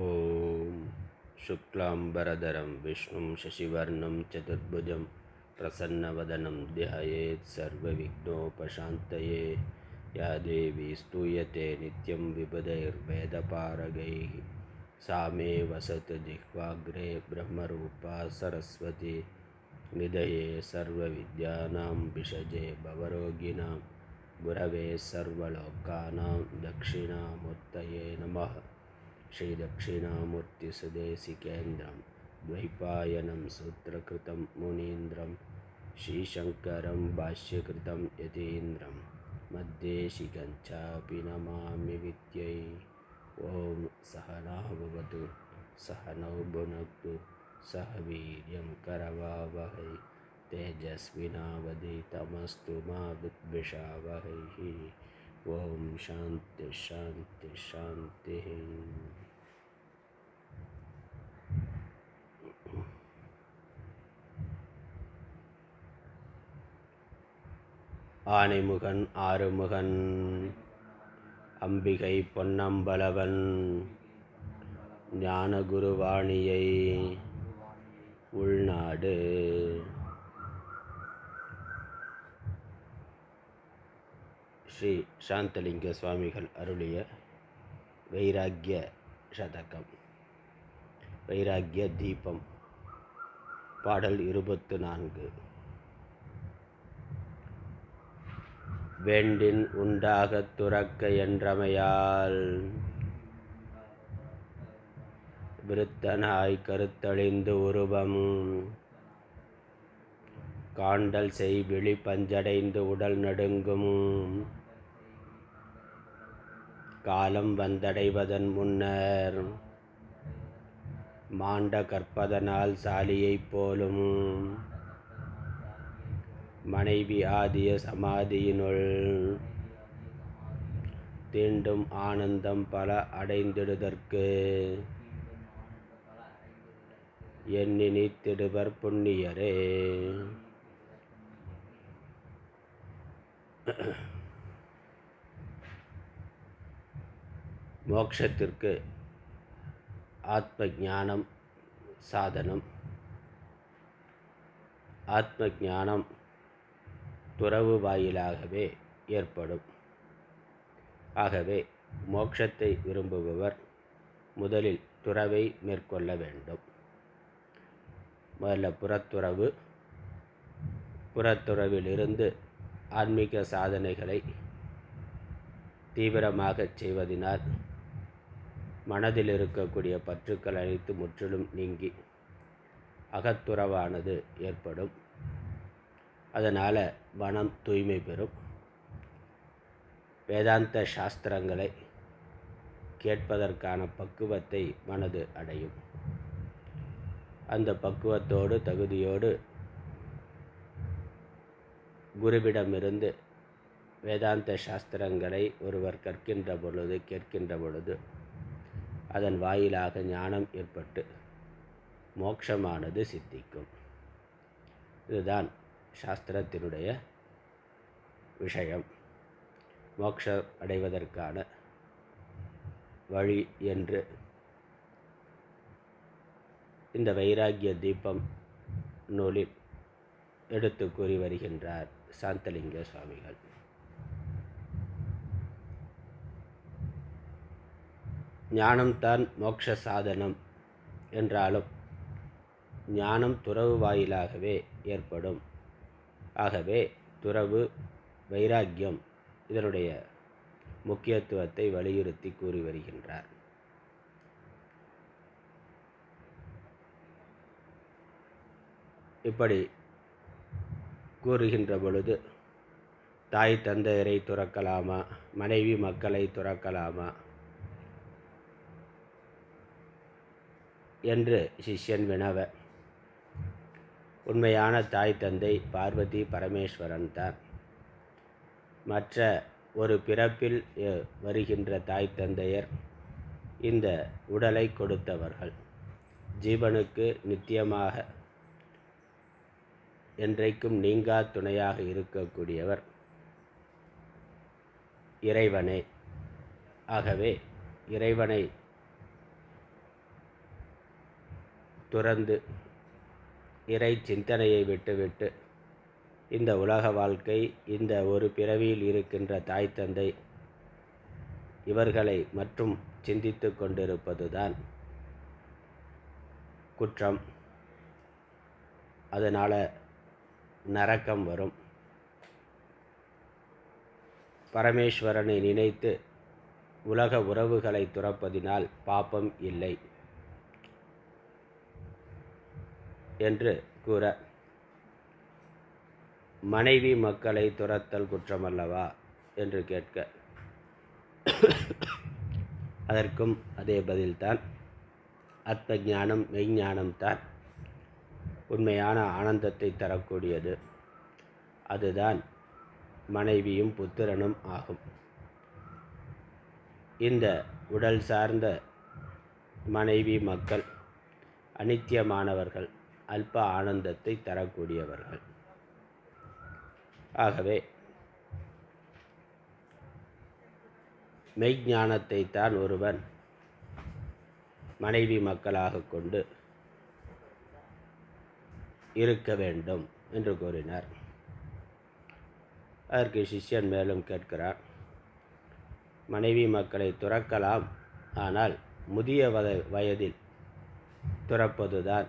ॐ शुक्लाम्बरधरं विष्णुं शशिवर्णं चतुर्भुजं प्रसन्नवदनं सर्वविघ्नोपशान्तये या देवी स्तूयते नित्यं विपदैर्वेदपारगैः मे वसत् जिह्वाग्रे ब्रह्मरूपा सरस्वती निधये सर्वविद्यानां विषजे भवरोगिणां गुरवे सर्वलोकानां दक्षिणामुत्तये नमः श्रीदक्षिणामूर्तिसुदेशिकेन्द्रं द्वैपायनं सूत्रकृतं मुनीन्द्रं श्रीशङ्करं भाष्यकृतं यतीन्द्रं मद्देशिकञ्चापि नमामि विद्यै ॐ सहना भवतु सहनौ भुनक्तु सह वीर्यं करवावहै तेजस्विनावधि तमस्तु मा विद्विषावहैः ஓம் சாந்தி சாந்தி சாந்தி ஆனைமுகன் ஆறுமுகன் அம்பிகை பொன்னம்பலவன் ஞானகுருவாணியை உள்நாடு ஸ்ரீ சாந்தலிங்க சுவாமிகள் அருளிய வைராக்கிய சதகம் வைராக்கிய தீபம் பாடல் இருபத்து நான்கு வேண்டின் உண்டாகத் துறக்க என்றமையால் விருத்தனாய் கருத்தழிந்து உருவம் காண்டல் செய் விழி பஞ்சடைந்து உடல் நடுங்கும் காலம் வந்தடைவதன் முன்னர் மாண்ட கற்பதனால் சாலியைப் போலும் மனைவி ஆதிய சமாதியினுள் தீண்டும் ஆனந்தம் பல அடைந்திடுதற்கு எண்ணினி நீத்திடுவர் புண்ணியரே மோட்சத்திற்கு ஆத்ம ஞானம் சாதனம் ஆத்ம ஞானம் துறவு வாயிலாகவே ஏற்படும் ஆகவே மோட்சத்தை விரும்புபவர் முதலில் துறவை மேற்கொள்ள வேண்டும் முதல்ல புறத்துறவு புறத்துறவிலிருந்து ஆன்மீக சாதனைகளை தீவிரமாக செய்வதினால் மனதில் இருக்கக்கூடிய பற்றுக்கள் அனைத்து முற்றிலும் நீங்கி அகத்துறவானது ஏற்படும் அதனால் மனம் தூய்மை பெறும் வேதாந்த சாஸ்திரங்களை கேட்பதற்கான பக்குவத்தை மனது அடையும் அந்த பக்குவத்தோடு தகுதியோடு குருவிடமிருந்து வேதாந்த சாஸ்திரங்களை ஒருவர் கற்கின்ற பொழுது கேட்கின்ற பொழுது அதன் வாயிலாக ஞானம் ஏற்பட்டு மோட்சமானது சித்திக்கும் இதுதான் சாஸ்திரத்தினுடைய விஷயம் மோட்சம் அடைவதற்கான வழி என்று இந்த வைராகிய தீபம் நூலில் எடுத்து கூறி வருகின்றார் சாந்தலிங்க சுவாமிகள் ஞானம்தான் மோட்ச சாதனம் என்றாலும் ஞானம் துறவு வாயிலாகவே ஏற்படும் ஆகவே துறவு வைராக்கியம் இதனுடைய முக்கியத்துவத்தை வலியுறுத்தி கூறி வருகின்றார் இப்படி கூறுகின்ற பொழுது தாய் தந்தையரை துறக்கலாமா மனைவி மக்களை துறக்கலாமா என்று சிஷ்யன் வினவ உண்மையான தாய் தந்தை பார்வதி பரமேஸ்வரன் தான் மற்ற ஒரு பிறப்பில் வருகின்ற தாய் தந்தையர் இந்த உடலை கொடுத்தவர்கள் ஜீவனுக்கு நித்தியமாக என்றைக்கும் நீங்கா துணையாக இருக்கக்கூடியவர் இறைவனே ஆகவே இறைவனை துறந்து இறை சிந்தனையை விட்டுவிட்டு இந்த உலக வாழ்க்கை இந்த ஒரு பிறவியில் இருக்கின்ற தாய் தந்தை இவர்களை மற்றும் சிந்தித்து கொண்டிருப்பதுதான் குற்றம் அதனால் நரக்கம் வரும் பரமேஸ்வரனை நினைத்து உலக உறவுகளை துறப்பதினால் பாப்பம் இல்லை என்று கூற மனைவி மக்களை துரத்தல் குற்றமல்லவா என்று கேட்க அதற்கும் அதே பதில்தான் அத்த ஞானம் மெய்ஞானம்தான் உண்மையான ஆனந்தத்தை தரக்கூடியது அதுதான் மனைவியும் புத்திரனும் ஆகும் இந்த உடல் சார்ந்த மனைவி மக்கள் அனித்தியமானவர்கள் அல்ப ஆனந்தத்தை தரக்கூடியவர்கள் ஆகவே மெய்ஞானத்தை தான் ஒருவன் மனைவி மக்களாக கொண்டு இருக்க வேண்டும் என்று கூறினார் அதற்கு சிஷ்யன் மேலும் கேட்கிறார் மனைவி மக்களை துறக்கலாம் ஆனால் முதிய வயதில் துறப்பதுதான்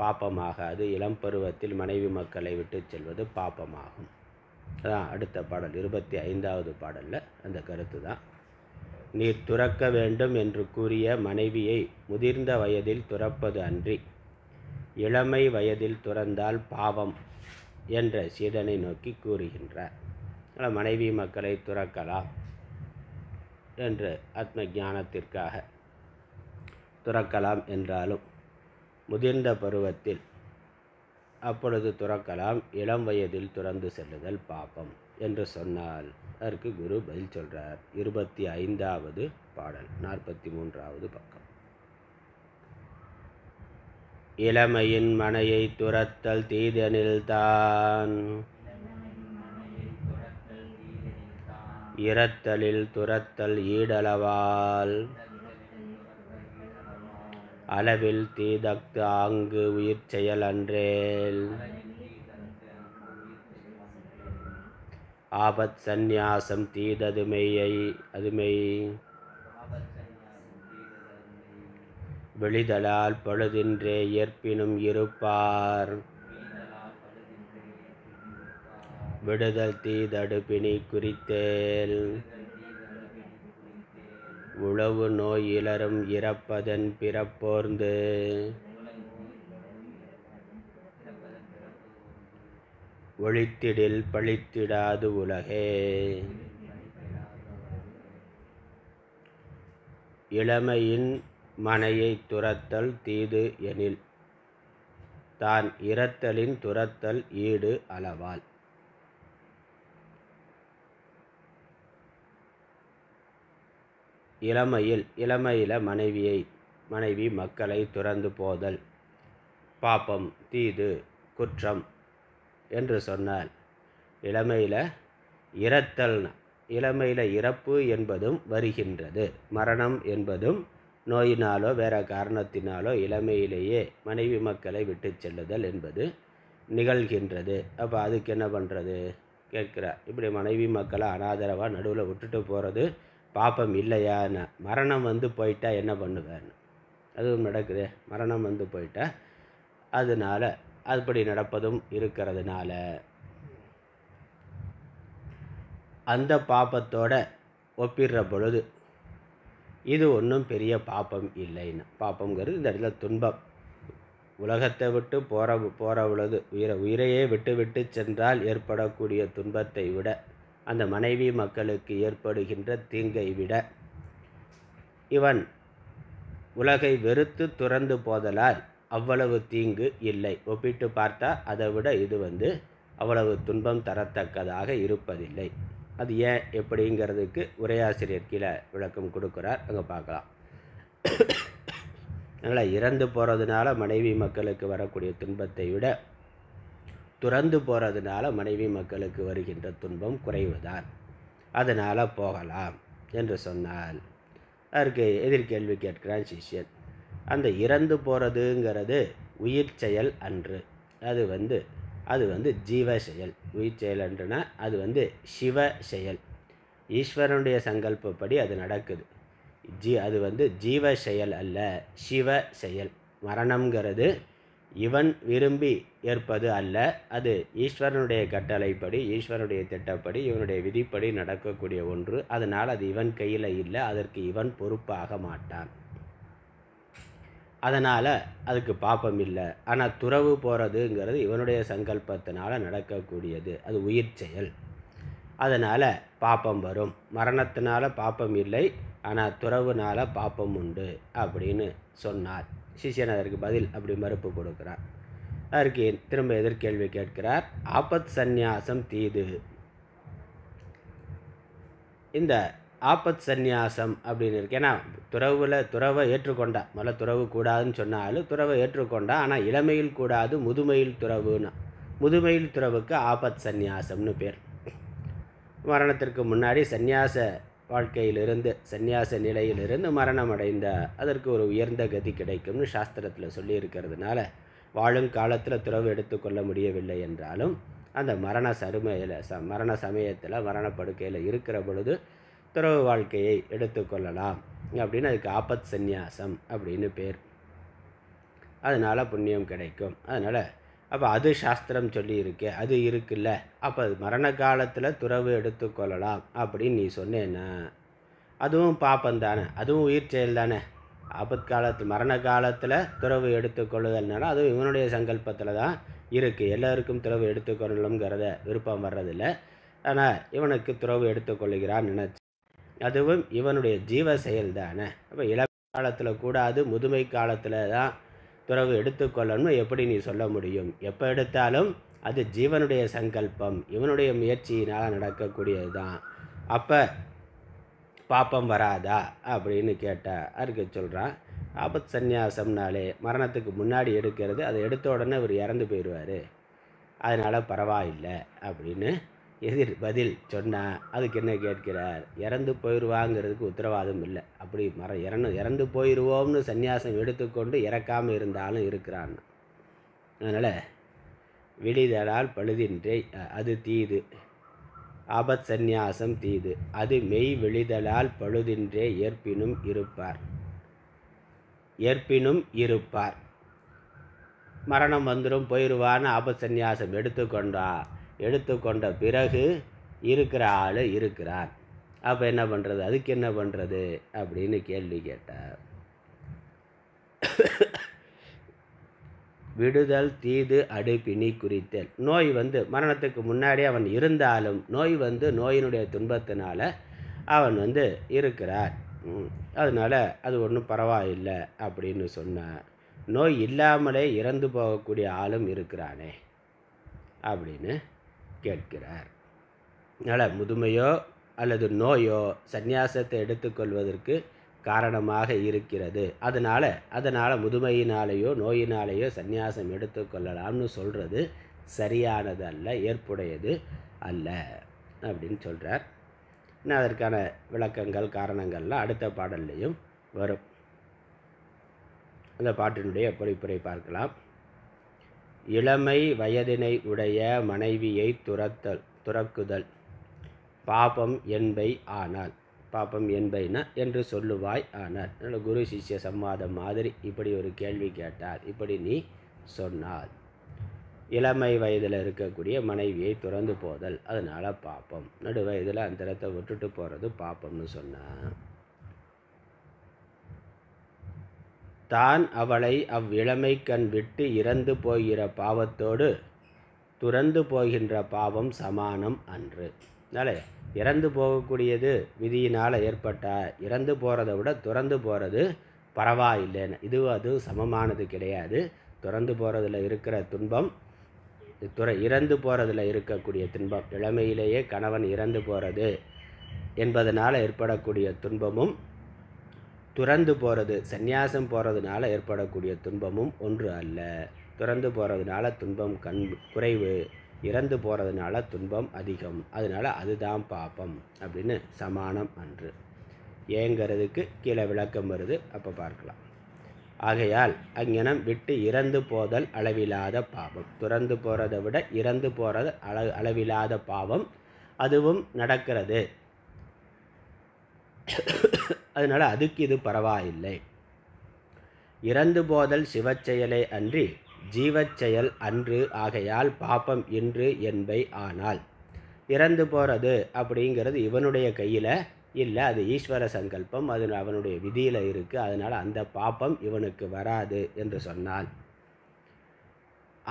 பாப்பமாகாது இளம் பருவத்தில் மனைவி மக்களை விட்டு செல்வது பாப்பமாகும் அதான் அடுத்த பாடல் இருபத்தி ஐந்தாவது பாடலில் அந்த கருத்து தான் நீர் துறக்க வேண்டும் என்று கூறிய மனைவியை முதிர்ந்த வயதில் துறப்பது அன்றி இளமை வயதில் துறந்தால் பாவம் என்ற சீடனை நோக்கி கூறுகின்றார் மனைவி மக்களை துறக்கலாம் என்று ஆத்ம ஜானத்திற்காக துறக்கலாம் என்றாலும் முதிர்ந்த பருவத்தில் அப்பொழுது துறக்கலாம் இளம் வயதில் துறந்து செல்லுதல் பாப்பம் என்று சொன்னால் அதற்கு குரு பதில் சொல்கிறார் இருபத்தி ஐந்தாவது பாடல் நாற்பத்தி மூன்றாவது பக்கம் இளமையின் மனையை துரத்தல் தீதனில் தான் இரத்தலில் துரத்தல் ஈடளவால் அளவில் தீதக்கு ஆங்கு உயிர் செயல் அன்றேல் ஆபத் சந்நியாசம் தீததுமையை அதுமை வெளிதலால் பழுதின்றே ஏற்பினும் இருப்பார் விடுதல் தீதடுப்பினி குறித்தேல் உழவு நோய் இறப்பதன் பிறப்போர்ந்து ஒழித்திடில் பழித்திடாது உலகே இளமையின் மனையை துரத்தல் தீது எனில் தான் இரத்தலின் துரத்தல் ஈடு அளவால் இளமையில் இளமையில் மனைவியை மனைவி மக்களை துறந்து போதல் பாப்பம் தீது குற்றம் என்று சொன்னால் இளமையில் இறத்தல் இளமையில் இறப்பு என்பதும் வருகின்றது மரணம் என்பதும் நோயினாலோ வேற காரணத்தினாலோ இளமையிலேயே மனைவி மக்களை விட்டு செல்லுதல் என்பது நிகழ்கின்றது அப்போ அதுக்கு என்ன பண்ணுறது கேட்குறா இப்படி மனைவி மக்களை அனாதரவாக நடுவில் விட்டுட்டு போகிறது பாப்பம் இல்லையான மரணம் வந்து போயிட்டா என்ன பண்ணுவேன்னு அதுவும் நடக்குது மரணம் வந்து போயிட்டா அதனால் அதுபடி நடப்பதும் இருக்கிறதுனால அந்த பாப்பத்தோடு ஒப்பிடுற பொழுது இது ஒன்றும் பெரிய பாப்பம் இல்லைன்னு பாப்பங்கிறது இந்த இடத்துல துன்பம் உலகத்தை விட்டு போகிற போகிற பொழுது உயிரை உயிரையே விட்டு விட்டு சென்றால் ஏற்படக்கூடிய துன்பத்தை விட அந்த மனைவி மக்களுக்கு ஏற்படுகின்ற தீங்கை விட இவன் உலகை வெறுத்து துறந்து போதலால் அவ்வளவு தீங்கு இல்லை ஒப்பிட்டு பார்த்தா அதை விட இது வந்து அவ்வளவு துன்பம் தரத்தக்கதாக இருப்பதில்லை அது ஏன் எப்படிங்கிறதுக்கு உரையாசிரியர் கீழே விளக்கம் கொடுக்குறார் அங்கே பார்க்கலாம் அதனால் இறந்து போகிறதுனால மனைவி மக்களுக்கு வரக்கூடிய துன்பத்தை விட துறந்து போகிறதுனால மனைவி மக்களுக்கு வருகின்ற துன்பம் குறைவுதான் அதனால் போகலாம் என்று சொன்னால் அதற்கு எதிர்கேள்வி கேட்கிறான் சிஷ்யன் அந்த இறந்து போகிறதுங்கிறது உயிர் செயல் அன்று அது வந்து அது வந்து ஜீவ செயல் உயிர் செயல் அன்றுனா அது வந்து சிவ செயல் ஈஸ்வரனுடைய சங்கல்பப்படி அது நடக்குது ஜி அது வந்து ஜீவ செயல் அல்ல சிவ செயல் மரணம்ங்கிறது இவன் விரும்பி ஏற்பது அல்ல அது ஈஸ்வரனுடைய கட்டளைப்படி ஈஸ்வரனுடைய திட்டப்படி இவனுடைய விதிப்படி நடக்கக்கூடிய ஒன்று அதனால் அது இவன் கையில் இல்லை அதற்கு இவன் பொறுப்பாக மாட்டான் அதனால் அதுக்கு பாப்பம் இல்லை ஆனால் துறவு போகிறதுங்கிறது இவனுடைய சங்கல்பத்தினால் நடக்கக்கூடியது அது உயிர் செயல் அதனால் பாப்பம் வரும் மரணத்தினால் பாப்பம் இல்லை ஆனால் துறவுனால் பாப்பம் உண்டு அப்படின்னு சொன்னார் சிஷியன் அதற்கு பதில் அப்படி மறுப்பு கொடுக்கிறார் அதற்கு திரும்ப எதிர்கேள்வி கேட்கிறார் ஆபத் சந்நியாசம் தீது இந்த ஆபத் சந்நியாசம் அப்படின்னு இருக்கு ஏன்னா துறவில் துறவை ஏற்றுக்கொண்டா முதல்ல துறவு கூடாதுன்னு சொன்னாலும் துறவை ஏற்றுக்கொண்டா ஆனால் இளமையில் கூடாது முதுமையில் துறவுன்னா முதுமையில் துறவுக்கு ஆபத் சந்நியாசம்னு பேர் மரணத்திற்கு முன்னாடி சந்நியாச வாழ்க்கையிலிருந்து சந்நியாச நிலையிலிருந்து மரணம் அடைந்த அதற்கு ஒரு உயர்ந்த கதி கிடைக்கும்னு சாஸ்திரத்தில் சொல்லியிருக்கிறதுனால வாழும் காலத்தில் துறவு எடுத்துக்கொள்ள முடியவில்லை என்றாலும் அந்த மரண சருமையில் ச மரண சமயத்தில் மரணப்படுக்கையில் இருக்கிற பொழுது துறவு வாழ்க்கையை எடுத்துக்கொள்ளலாம் அப்படின்னு அதுக்கு ஆபத் சந்நியாசம் அப்படின்னு பேர் அதனால் புண்ணியம் கிடைக்கும் அதனால் அப்போ அது சாஸ்திரம் சொல்லி அது இருக்குல்ல அப்போ அது மரண காலத்தில் துறவு எடுத்துக்கொள்ளலாம் அப்படின்னு நீ சொன்னேன்னா அதுவும் பாப்பம் தானே அதுவும் உயிர் செயல் தானே ஆபத் மரண காலத்தில் துறவு எடுத்துக்கொள்ளுதல்னால அதுவும் இவனுடைய சங்கல்பத்தில் தான் இருக்குது எல்லோருக்கும் துறவு எடுத்துக்கொள்ளணுங்கிறத விருப்பம் வர்றதில்ல ஆனால் இவனுக்கு துறவு எடுத்துக்கொள்கிறான் நினச்சி அதுவும் இவனுடைய ஜீவ செயல் தானே அப்போ இளம் காலத்தில் கூடாது முதுமை காலத்தில் தான் துறவு எடுத்துக்கொள்ளணும் எப்படி நீ சொல்ல முடியும் எப்போ எடுத்தாலும் அது ஜீவனுடைய சங்கல்பம் இவனுடைய முயற்சியினால் நடக்கக்கூடியது தான் அப்போ பாப்பம் வராதா அப்படின்னு கேட்டால் அதுக்கு சொல்கிறான் ஆபத் சந்நியாசம்னாலே மரணத்துக்கு முன்னாடி எடுக்கிறது அதை எடுத்த உடனே இவர் இறந்து போயிடுவார் அதனால் பரவாயில்லை அப்படின்னு எதிர் பதில் சொன்னால் அதுக்கு என்ன கேட்கிறார் இறந்து போயிடுவாங்கிறதுக்கு உத்தரவாதம் இல்லை அப்படி மர இறந்து இறந்து போயிடுவோம்னு சந்நியாசம் எடுத்துக்கொண்டு இறக்காமல் இருந்தாலும் இருக்கிறான் அதனால் விழிதலால் பழுதின்றே அது தீது ஆபத் சந்நியாசம் தீது அது மெய் விழிதலால் பழுதின்றே ஏற்பினும் இருப்பார் ஏற்பினும் இருப்பார் மரணம் வந்துடும் போயிடுவான்னு ஆபத் சந்நியாசம் எடுத்துக்கொண்டா எடுத்துக்கொண்ட பிறகு இருக்கிற ஆள் இருக்கிறார் அப்போ என்ன பண்ணுறது அதுக்கு என்ன பண்ணுறது அப்படின்னு கேள்வி கேட்டார் விடுதல் தீது அடுப்பினி குறித்தல் நோய் வந்து மரணத்துக்கு முன்னாடி அவன் இருந்தாலும் நோய் வந்து நோயினுடைய துன்பத்தினால அவன் வந்து இருக்கிறார் அதனால் அது ஒன்றும் பரவாயில்லை அப்படின்னு சொன்னார் நோய் இல்லாமலே இறந்து போகக்கூடிய ஆளும் இருக்கிறானே அப்படின்னு கேட்கிறார் அதனால் முதுமையோ அல்லது நோயோ சந்நியாசத்தை எடுத்துக்கொள்வதற்கு காரணமாக இருக்கிறது அதனால் அதனால் முதுமையினாலேயோ நோயினாலேயோ சந்நியாசம் எடுத்துக்கொள்ளலாம்னு சொல்கிறது சரியானது அல்ல ஏற்புடையது அல்ல அப்படின்னு சொல்கிறார் இன்னும் அதற்கான விளக்கங்கள் காரணங்கள்லாம் அடுத்த பாடல்லையும் வரும் அந்த பாட்டினுடைய பொறிப்புரை பார்க்கலாம் இளமை வயதினை உடைய மனைவியை துரத்தல் துறக்குதல் பாபம் என்பை ஆனால் பாப்பம் என்பைனா என்று சொல்லுவாய் ஆனால் அதனால் குரு சிஷ்ய சம்வாதம் மாதிரி இப்படி ஒரு கேள்வி கேட்டார் இப்படி நீ சொன்னால் இளமை வயதில் இருக்கக்கூடிய மனைவியை துறந்து போதல் அதனால் பாப்பம் நடு வயதில் அந்தரத்தை விட்டுட்டு போகிறது பாப்பம்னு சொன்னான் தான் அவளை கண் விட்டு இறந்து போகிற பாவத்தோடு துறந்து போகின்ற பாவம் சமானம் அன்று அதனால் இறந்து போகக்கூடியது விதியினால் ஏற்பட்ட இறந்து போகிறத விட துறந்து போகிறது பரவாயில்லைன்னு இது அதுவும் சமமானது கிடையாது துறந்து போகிறதுல இருக்கிற துன்பம் துற இறந்து போகிறதுல இருக்கக்கூடிய துன்பம் இளமையிலேயே கணவன் இறந்து போகிறது என்பதனால் ஏற்படக்கூடிய துன்பமும் துறந்து போகிறது சந்நியாசம் போகிறதுனால ஏற்படக்கூடிய துன்பமும் ஒன்று அல்ல துறந்து போகிறதுனால துன்பம் கண் குறைவு இறந்து போகிறதுனால துன்பம் அதிகம் அதனால் அதுதான் பாப்பம் அப்படின்னு சமானம் அன்று ஏங்கிறதுக்கு கீழே விளக்கம் வருது அப்போ பார்க்கலாம் ஆகையால் அங்கனம் விட்டு இறந்து போதல் அளவில்லாத பாவம் துறந்து போகிறத விட இறந்து போகிறது அள அளவில்லாத பாவம் அதுவும் நடக்கிறது அதனால் அதுக்கு இது பரவாயில்லை இறந்து போதல் சிவச்செயலை அன்றி ஜீவச்செயல் அன்று ஆகையால் பாப்பம் இன்று என்பை ஆனால் இறந்து போகிறது அப்படிங்கிறது இவனுடைய கையில் இல்லை அது ஈஸ்வர சங்கல்பம் அது அவனுடைய விதியில் இருக்குது அதனால் அந்த பாப்பம் இவனுக்கு வராது என்று சொன்னால்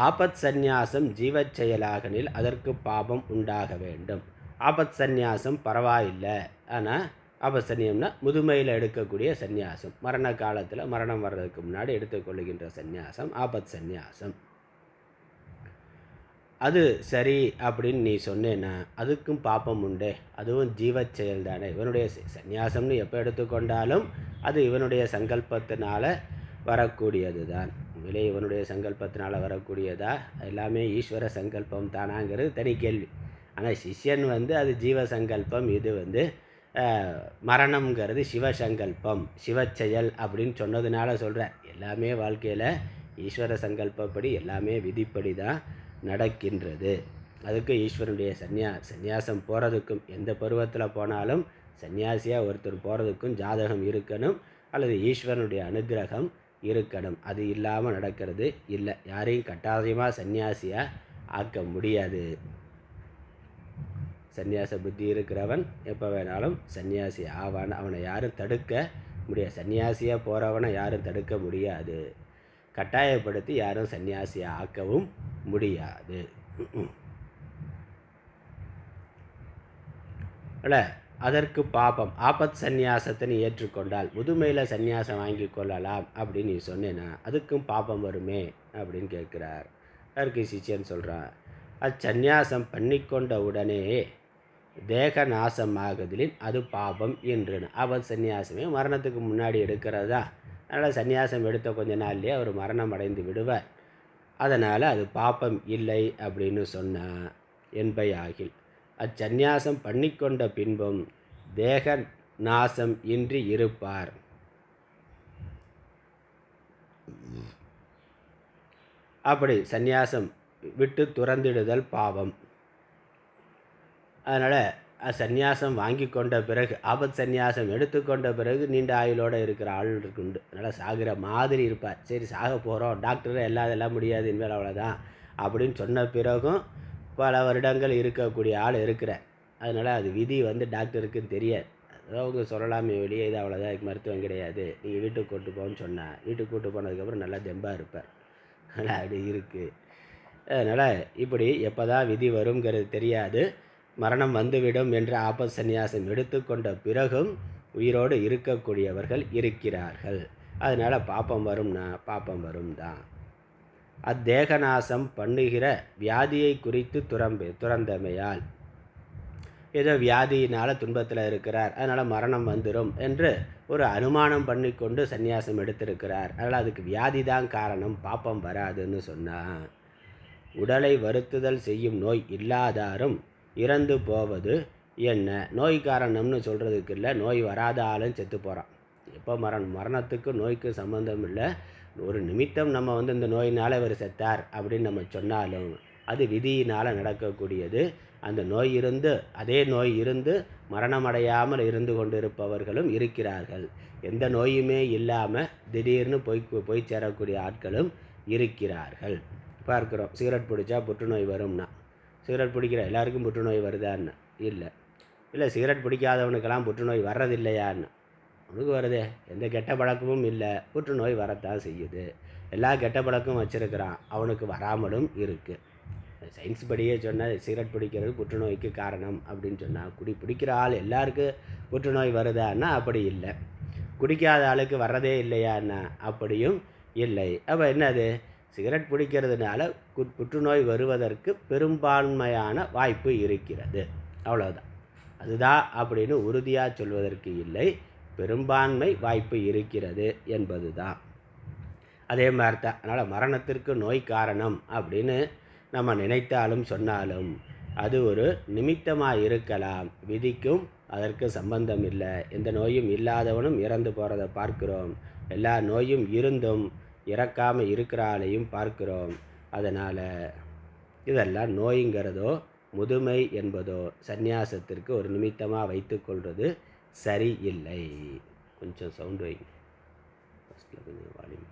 ஆபத் சந்நியாசம் ஜீவச் செயலாகனில் அதற்கு பாபம் உண்டாக வேண்டும் ஆபத் சந்நியாசம் பரவாயில்லை ஆனால் அபசன்யம்னா முதுமையில் எடுக்கக்கூடிய சந்நியாசம் மரண காலத்தில் மரணம் வர்றதுக்கு முன்னாடி எடுத்துக்கொள்கின்ற சந்நியாசம் ஆபத் சந்நியாசம் அது சரி அப்படின்னு நீ சொன்னேன்னா அதுக்கும் பாப்பம் உண்டே அதுவும் ஜீவச் செயல் தானே இவனுடைய சந்நியாசம்னு எப்போ எடுத்துக்கொண்டாலும் அது இவனுடைய சங்கல்பத்தினால் வரக்கூடியது தான் உண்மையிலே இவனுடைய சங்கல்பத்தினால் வரக்கூடியதா எல்லாமே ஈஸ்வர சங்கல்பம் தானாங்கிறது தனி கேள்வி ஆனால் சிஷ்யன் வந்து அது ஜீவ சங்கல்பம் இது வந்து மரணம்ங்கிறது சிவசங்கல்பம் சிவச்செயல் அப்படின்னு சொன்னதுனால சொல்கிற எல்லாமே வாழ்க்கையில் ஈஸ்வர சங்கல்பப்படி எல்லாமே விதிப்படி தான் நடக்கின்றது அதுக்கு ஈஸ்வரனுடைய சன்னியா சந்நியாசம் போகிறதுக்கும் எந்த பருவத்தில் போனாலும் சன்னியாசியாக ஒருத்தர் போகிறதுக்கும் ஜாதகம் இருக்கணும் அல்லது ஈஸ்வரனுடைய அனுகிரகம் இருக்கணும் அது இல்லாமல் நடக்கிறது இல்லை யாரையும் கட்டாயமாக சன்னியாசியாக ஆக்க முடியாது சன்னியாச புத்தி இருக்கிறவன் எப்போ வேணாலும் சன்னியாசி ஆவான் அவனை யாரும் தடுக்க முடியாது சன்னியாசியாக போகிறவனை யாரும் தடுக்க முடியாது கட்டாயப்படுத்தி யாரும் சன்னியாசியை ஆக்கவும் முடியாது இல்லை அதற்கு பாபம் ஆபத் சந்நியாசத்தை ஏற்றுக்கொண்டால் முதுமையில் சந்நியாசம் வாங்கி கொள்ளலாம் அப்படின்னு நீ சொன்னேன்னா அதுக்கும் பாபம் வருமே அப்படின்னு கேட்குறார் அதற்கு சிச்சியன் சொல்கிறான் அச்சந்நியாசம் பண்ணிக்கொண்ட உடனே தேக நாசமாகுதலின் அது பாபம் என்றுன்னு அவர் சன்னியாசமே மரணத்துக்கு முன்னாடி எடுக்கிறதா அதனால் சன்னியாசம் எடுத்த கொஞ்ச நாள்லேயே அவர் மரணம் அடைந்து விடுவார் அதனால் அது பாப்பம் இல்லை அப்படின்னு சொன்னார் என்பை ஆகில் அச்சந்நியாசம் பண்ணிக்கொண்ட பின்பும் தேக நாசம் இன்றி இருப்பார் அப்படி சந்நியாசம் விட்டு துறந்திடுதல் பாவம் அதனால் சந்நியாசம் வாங்கி கொண்ட பிறகு ஆபத் சந்நியாசம் எடுத்துக்கொண்ட பிறகு நீண்ட ஆயுளோடு இருக்கிற ஆள் உண்டு அதனால் சாகிற மாதிரி இருப்பார் சரி சாக போகிறோம் டாக்டர் எல்லாம் இதெல்லாம் முடியாது இனிமேல் அவ்வளோதான் அப்படின்னு சொன்ன பிறகும் பல வருடங்கள் இருக்கக்கூடிய ஆள் இருக்கிற அதனால் அது விதி வந்து டாக்டருக்குன்னு தெரியாது ஏதோ அவங்க சொல்லலாமே வெளியே இது அவ்வளோதான் மருத்துவம் கிடையாது நீங்கள் வீட்டுக்கு கூட்டு போகணும்னு சொன்னால் வீட்டுக்கு கூட்டு போனதுக்கப்புறம் நல்லா தெம்பாக இருப்பார் அதனால் அப்படி இருக்குது அதனால் இப்படி எப்போ தான் விதி வருங்கிறது தெரியாது மரணம் வந்துவிடும் என்று ஆப சந்நியாசம் எடுத்துக்கொண்ட பிறகும் உயிரோடு இருக்கக்கூடியவர்கள் இருக்கிறார்கள் அதனால் பாப்பம் வரும்னா பாப்பம் வரும் தான் அத்தேகநாசம் பண்ணுகிற வியாதியை குறித்து துறம்பு துறந்தமையால் ஏதோ வியாதியினால் துன்பத்தில் இருக்கிறார் அதனால் மரணம் வந்துடும் என்று ஒரு அனுமானம் பண்ணி கொண்டு சன்னியாசம் எடுத்திருக்கிறார் அதனால் அதுக்கு வியாதி தான் காரணம் பாப்பம் வராதுன்னு சொன்னான் உடலை வருத்துதல் செய்யும் நோய் இல்லாதாரும் இறந்து போவது என்ன நோய் காரணம்னு சொல்கிறதுக்கு இல்லை நோய் வராத ஆளும் செத்து போகிறான் எப்போ மரணம் மரணத்துக்கு நோய்க்கு சம்மந்தம் இல்லை ஒரு நிமித்தம் நம்ம வந்து இந்த நோயினால் இவர் செத்தார் அப்படின்னு நம்ம சொன்னாலும் அது விதியினால் நடக்கக்கூடியது அந்த நோய் இருந்து அதே நோய் இருந்து மரணமடையாமல் இருந்து கொண்டிருப்பவர்களும் இருக்கிறார்கள் எந்த நோயுமே இல்லாமல் திடீர்னு போய் போய் சேரக்கூடிய ஆட்களும் இருக்கிறார்கள் பார்க்குறோம் சிகரெட் பிடிச்சா புற்றுநோய் வரும்னா சிகரெட் பிடிக்கிற எல்லாருக்கும் புற்றுநோய் வருதான்னு இல்லை இல்லை சிகரெட் பிடிக்காதவனுக்கெல்லாம் புற்றுநோய் வர்றதில்லையான்னு உனக்கு வருதே எந்த கெட்ட பழக்கமும் இல்லை புற்றுநோய் வரத்தான் செய்யுது எல்லா கெட்ட பழக்கமும் வச்சுருக்கிறான் அவனுக்கு வராமலும் இருக்குது சயின்ஸ் படியே சொன்னால் சிகரெட் பிடிக்கிறது புற்றுநோய்க்கு காரணம் அப்படின்னு சொன்னால் குடி பிடிக்கிற ஆள் எல்லாருக்கும் புற்றுநோய் வருதான்னா அப்படி இல்லை குடிக்காத ஆளுக்கு வர்றதே இல்லையான்னா அப்படியும் இல்லை அப்போ என்னது சிகரெட் பிடிக்கிறதுனால புற்றுநோய் வருவதற்கு பெரும்பான்மையான வாய்ப்பு இருக்கிறது அவ்வளோதான் அதுதான் அப்படின்னு உறுதியாக சொல்வதற்கு இல்லை பெரும்பான்மை வாய்ப்பு இருக்கிறது என்பது தான் அதே மாதிரி தான் அதனால் மரணத்திற்கு நோய் காரணம் அப்படின்னு நம்ம நினைத்தாலும் சொன்னாலும் அது ஒரு நிமித்தமாக இருக்கலாம் விதிக்கும் அதற்கு சம்பந்தம் இல்லை எந்த நோயும் இல்லாதவனும் இறந்து போகிறத பார்க்கிறோம் எல்லா நோயும் இருந்தும் இறக்காமல் இருக்கிற ஆளையும் பார்க்கிறோம் அதனால் இதெல்லாம் நோய்ங்கிறதோ முதுமை என்பதோ சந்நியாசத்திற்கு ஒரு நிமித்தமாக வைத்துக்கொள்வது சரியில்லை கொஞ்சம் சவுண்டு வைங்க ஃபஸ்ட்டில் கொஞ்சம் வாலிம்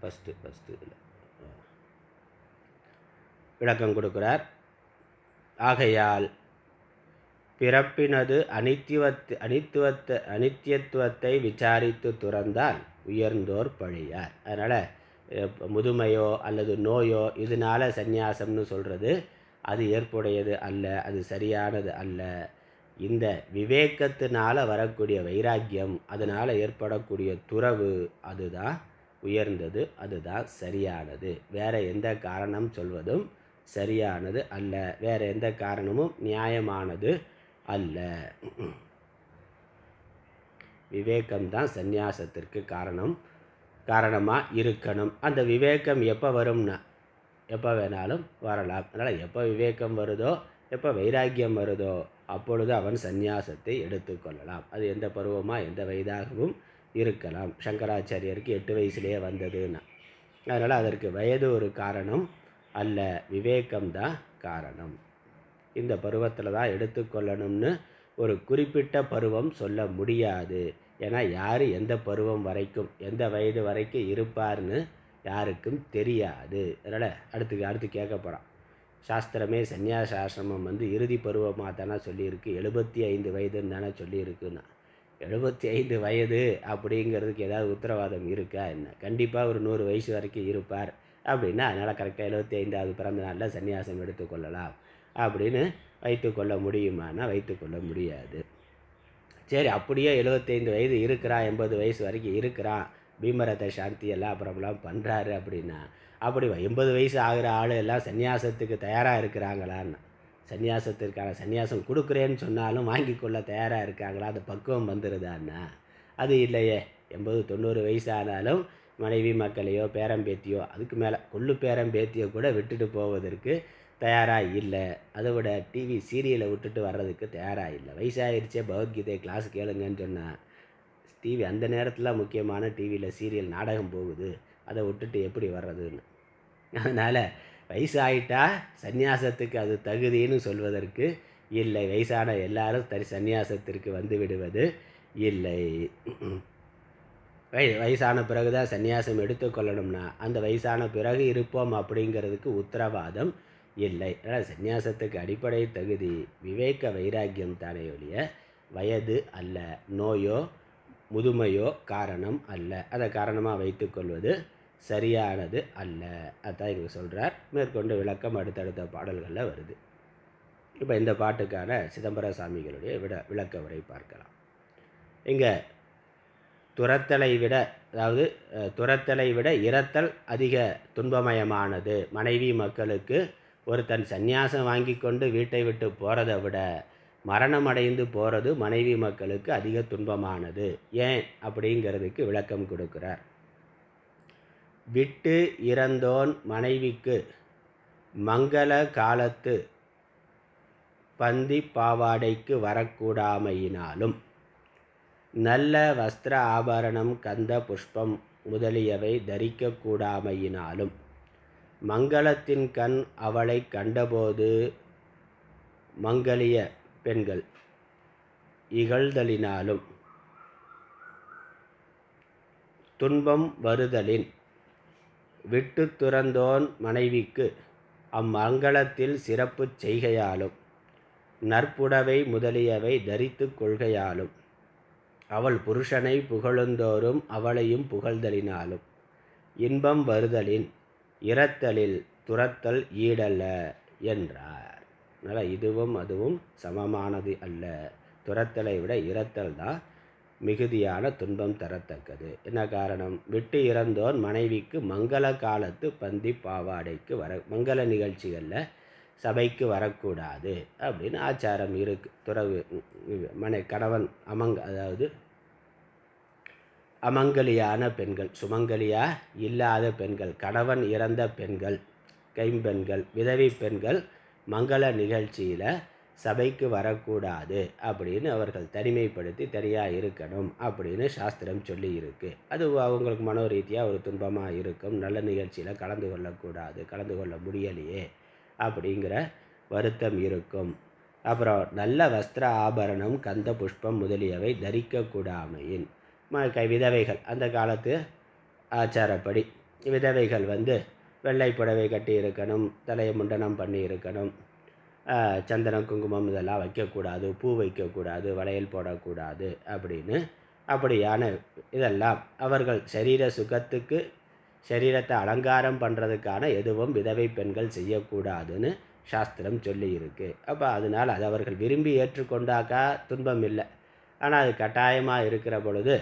ஃபஸ்ட்டு ஃபஸ்ட்டு இதில் விளக்கம் கொடுக்குறார் ஆகையால் பிறப்பினது அனித்தியவத் அனித்துவத்தை அனித்தியத்துவத்தை விசாரித்து துறந்தால் உயர்ந்தோர் பழியார் அதனால் முதுமையோ அல்லது நோயோ இதனால் சந்நியாசம்னு சொல்கிறது அது ஏற்புடையது அல்ல அது சரியானது அல்ல இந்த விவேகத்தினால் வரக்கூடிய வைராக்கியம் அதனால் ஏற்படக்கூடிய துறவு அதுதான் உயர்ந்தது அதுதான் சரியானது வேறு எந்த காரணம் சொல்வதும் சரியானது அல்ல வேறு எந்த காரணமும் நியாயமானது அல்ல விவேகம்தான் சந்நியாசத்திற்கு காரணம் காரணமாக இருக்கணும் அந்த விவேகம் எப்போ வரும்னா எப்போ வேணாலும் வரலாம் அதனால் எப்போ விவேகம் வருதோ எப்போ வைராக்கியம் வருதோ அப்பொழுது அவன் சந்நியாசத்தை எடுத்துக்கொள்ளலாம் அது எந்த பருவமாக எந்த வயதாகவும் இருக்கலாம் சங்கராச்சாரியருக்கு எட்டு வயசுலேயே வந்ததுன்னா அதனால் அதற்கு வயது ஒரு காரணம் அல்ல விவேகம்தான் காரணம் இந்த பருவத்தில் தான் எடுத்துக்கொள்ளணும்னு ஒரு குறிப்பிட்ட பருவம் சொல்ல முடியாது ஏன்னா யார் எந்த பருவம் வரைக்கும் எந்த வயது வரைக்கும் இருப்பார்னு யாருக்கும் தெரியாது அதனால் அடுத்து அடுத்து கேட்க சாஸ்திரமே சன்னியாச வந்து இறுதி பருவமாக தானே சொல்லியிருக்கு எழுபத்தி ஐந்து வயதுன்னு தானே சொல்லியிருக்குன்னா எழுபத்தி ஐந்து வயது அப்படிங்கிறதுக்கு ஏதாவது உத்தரவாதம் இருக்கா என்ன கண்டிப்பாக ஒரு நூறு வயசு வரைக்கும் இருப்பார் அப்படின்னா அதனால் கரெக்டாக எழுபத்தி ஐந்தாவது பிறந்த நாளில் சன்னியாசம் எடுத்துக்கொள்ளலாம் அப்படின்னு வைத்துக்கொள்ள முடியுமானா வைத்துக்கொள்ள முடியாது சரி அப்படியே எழுபத்தைந்து வயது இருக்கிறான் எண்பது வயசு வரைக்கும் இருக்கிறான் பீமரத சாந்தி எல்லாம் அப்புறம்லாம் பண்ணுறாரு அப்படின்னா அப்படி எண்பது வயசு ஆகிற ஆள் எல்லாம் சன்னியாசத்துக்கு தயாராக இருக்கிறாங்களான்னு சன்னியாசத்திற்கான சன்னியாசம் கொடுக்குறேன்னு சொன்னாலும் வாங்கி கொள்ள தயாராக இருக்காங்களா அது பக்குவம் வந்துருதான்னா அது இல்லையே எண்பது தொண்ணூறு வயசானாலும் மனைவி மக்களையோ பேரம்பேத்தியோ அதுக்கு மேலே கொள்ளு பேரம்பேத்தியோ கூட விட்டுட்டு போவதற்கு தயாராக இல்லை அதை விட டிவி சீரியலை விட்டுட்டு வர்றதுக்கு தயாராக இல்லை வயசாகிருச்சே பகவத்கீதை கிளாஸ் கேளுங்கன்னு சொன்னால் டிவி அந்த நேரத்தில் முக்கியமான டிவியில் சீரியல் நாடகம் போகுது அதை விட்டுட்டு எப்படி வர்றதுன்னு அதனால் வயசாகிட்டா சந்நியாசத்துக்கு அது தகுதின்னு சொல்வதற்கு இல்லை வயசான எல்லாரும் தனி சந்நியாசத்திற்கு வந்து விடுவது இல்லை வய வயசான பிறகு தான் சன்னியாசம் எடுத்துக்கொள்ளணும்னா அந்த வயசான பிறகு இருப்போம் அப்படிங்கிறதுக்கு உத்தரவாதம் இல்லை ஆனால் சன்னியாசத்துக்கு அடிப்படை தகுதி விவேக வைராக்கியம் தானே ஒழிய வயது அல்ல நோயோ முதுமையோ காரணம் அல்ல அதை காரணமாக வைத்துக்கொள்வது சரியானது அல்ல அதான் இங்கே சொல்கிறார் மேற்கொண்டு விளக்கம் அடுத்தடுத்த பாடல்களில் வருது இப்போ இந்த பாட்டுக்கான சிதம்பர சாமிகளுடைய விட விளக்க உரை பார்க்கலாம் இங்கே துரத்தலை விட அதாவது துரத்தலை விட இரத்தல் அதிக துன்பமயமானது மனைவி மக்களுக்கு ஒருத்தன் சந்நியாசம் வாங்கி கொண்டு வீட்டை விட்டு போகிறதை விட மரணம் அடைந்து போகிறது மனைவி மக்களுக்கு அதிக துன்பமானது ஏன் அப்படிங்கிறதுக்கு விளக்கம் கொடுக்கிறார் விட்டு இறந்தோன் மனைவிக்கு மங்கள காலத்து பந்தி பாவாடைக்கு வரக்கூடாமையினாலும் நல்ல வஸ்திர ஆபரணம் கந்த புஷ்பம் முதலியவை தரிக்கக்கூடாமையினாலும் மங்களத்தின் கண் அவளை கண்டபோது மங்களிய பெண்கள் இகழ்தலினாலும் துன்பம் வருதலின் விட்டு துறந்தோன் மனைவிக்கு அம்மங்களத்தில் சிறப்பு செய்கையாலும் நற்புடவை முதலியவை தரித்து கொள்கையாலும் அவள் புருஷனை புகழுந்தோறும் அவளையும் புகழ்தலினாலும் இன்பம் வருதலின் இறத்தலில் துரத்தல் ஈடல்ல என்றார் அதனால் இதுவும் அதுவும் சமமானது அல்ல துரத்தலை விட இறத்தல் தான் மிகுதியான துன்பம் தரத்தக்கது என்ன காரணம் விட்டு இறந்தோர் மனைவிக்கு மங்கள காலத்து பந்தி பாவாடைக்கு வர மங்கள நிகழ்ச்சிகளில் சபைக்கு வரக்கூடாது அப்படின்னு ஆச்சாரம் இருக்கு துறவு மனை கணவன் அமங்க அதாவது அமங்கலியான பெண்கள் சுமங்கலியா இல்லாத பெண்கள் கணவன் இறந்த பெண்கள் கைம்பெண்கள் விதவி பெண்கள் மங்கள நிகழ்ச்சியில் சபைக்கு வரக்கூடாது அப்படின்னு அவர்கள் தனிமைப்படுத்தி தனியாக இருக்கணும் அப்படின்னு சாஸ்திரம் சொல்லி இருக்கு அது அவங்களுக்கு மனோ ரீதியாக ஒரு துன்பமாக இருக்கும் நல்ல நிகழ்ச்சியில் கலந்து கொள்ளக்கூடாது கலந்து கொள்ள முடியலையே அப்படிங்கிற வருத்தம் இருக்கும் அப்புறம் நல்ல வஸ்திர ஆபரணம் கந்த புஷ்பம் முதலியவை தரிக்கக்கூடாமையின் மகை விதவைகள் அந்த காலத்து ஆச்சாரப்படி விதவைகள் வந்து வெள்ளை புடவை கட்டி இருக்கணும் தலையை முண்டனம் பண்ணி இருக்கணும் சந்தனம் குங்குமம் இதெல்லாம் வைக்கக்கூடாது பூ வைக்கக்கூடாது வளையல் போடக்கூடாது அப்படின்னு அப்படியான இதெல்லாம் அவர்கள் சரீர சுகத்துக்கு சரீரத்தை அலங்காரம் பண்ணுறதுக்கான எதுவும் விதவை பெண்கள் செய்யக்கூடாதுன்னு சாஸ்திரம் சொல்லியிருக்கு அப்போ அதனால் அது அவர்கள் விரும்பி ஏற்றுக்கொண்டாக்கா துன்பம் இல்லை ஆனால் அது கட்டாயமாக இருக்கிற பொழுது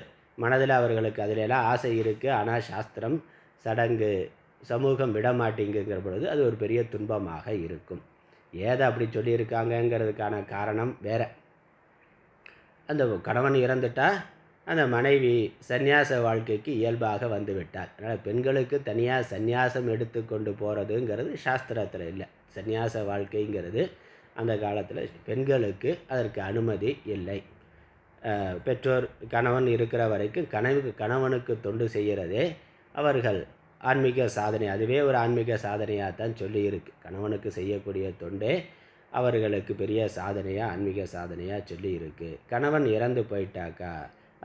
மனதில் அவர்களுக்கு அதிலெல்லாம் ஆசை இருக்குது ஆனால் சாஸ்திரம் சடங்கு சமூகம் விடமாட்டேங்குங்கிற பொழுது அது ஒரு பெரிய துன்பமாக இருக்கும் ஏதை அப்படி சொல்லியிருக்காங்கங்கிறதுக்கான காரணம் வேறு அந்த கணவன் இறந்துட்டால் அந்த மனைவி சந்நியாச வாழ்க்கைக்கு இயல்பாக வந்துவிட்டார் அதனால் பெண்களுக்கு தனியாக சந்நியாசம் எடுத்துக்கொண்டு போகிறதுங்கிறது சாஸ்திரத்தில் இல்லை சந்நியாச வாழ்க்கைங்கிறது அந்த காலத்தில் பெண்களுக்கு அதற்கு அனுமதி இல்லை பெற்றோர் கணவன் இருக்கிற வரைக்கும் கனவுக்கு கணவனுக்கு தொண்டு செய்கிறதே அவர்கள் ஆன்மீக சாதனை அதுவே ஒரு ஆன்மீக சாதனையாக தான் சொல்லியிருக்கு கணவனுக்கு செய்யக்கூடிய தொண்டே அவர்களுக்கு பெரிய சாதனையாக ஆன்மீக சாதனையாக சொல்லியிருக்கு கணவன் இறந்து போயிட்டாக்கா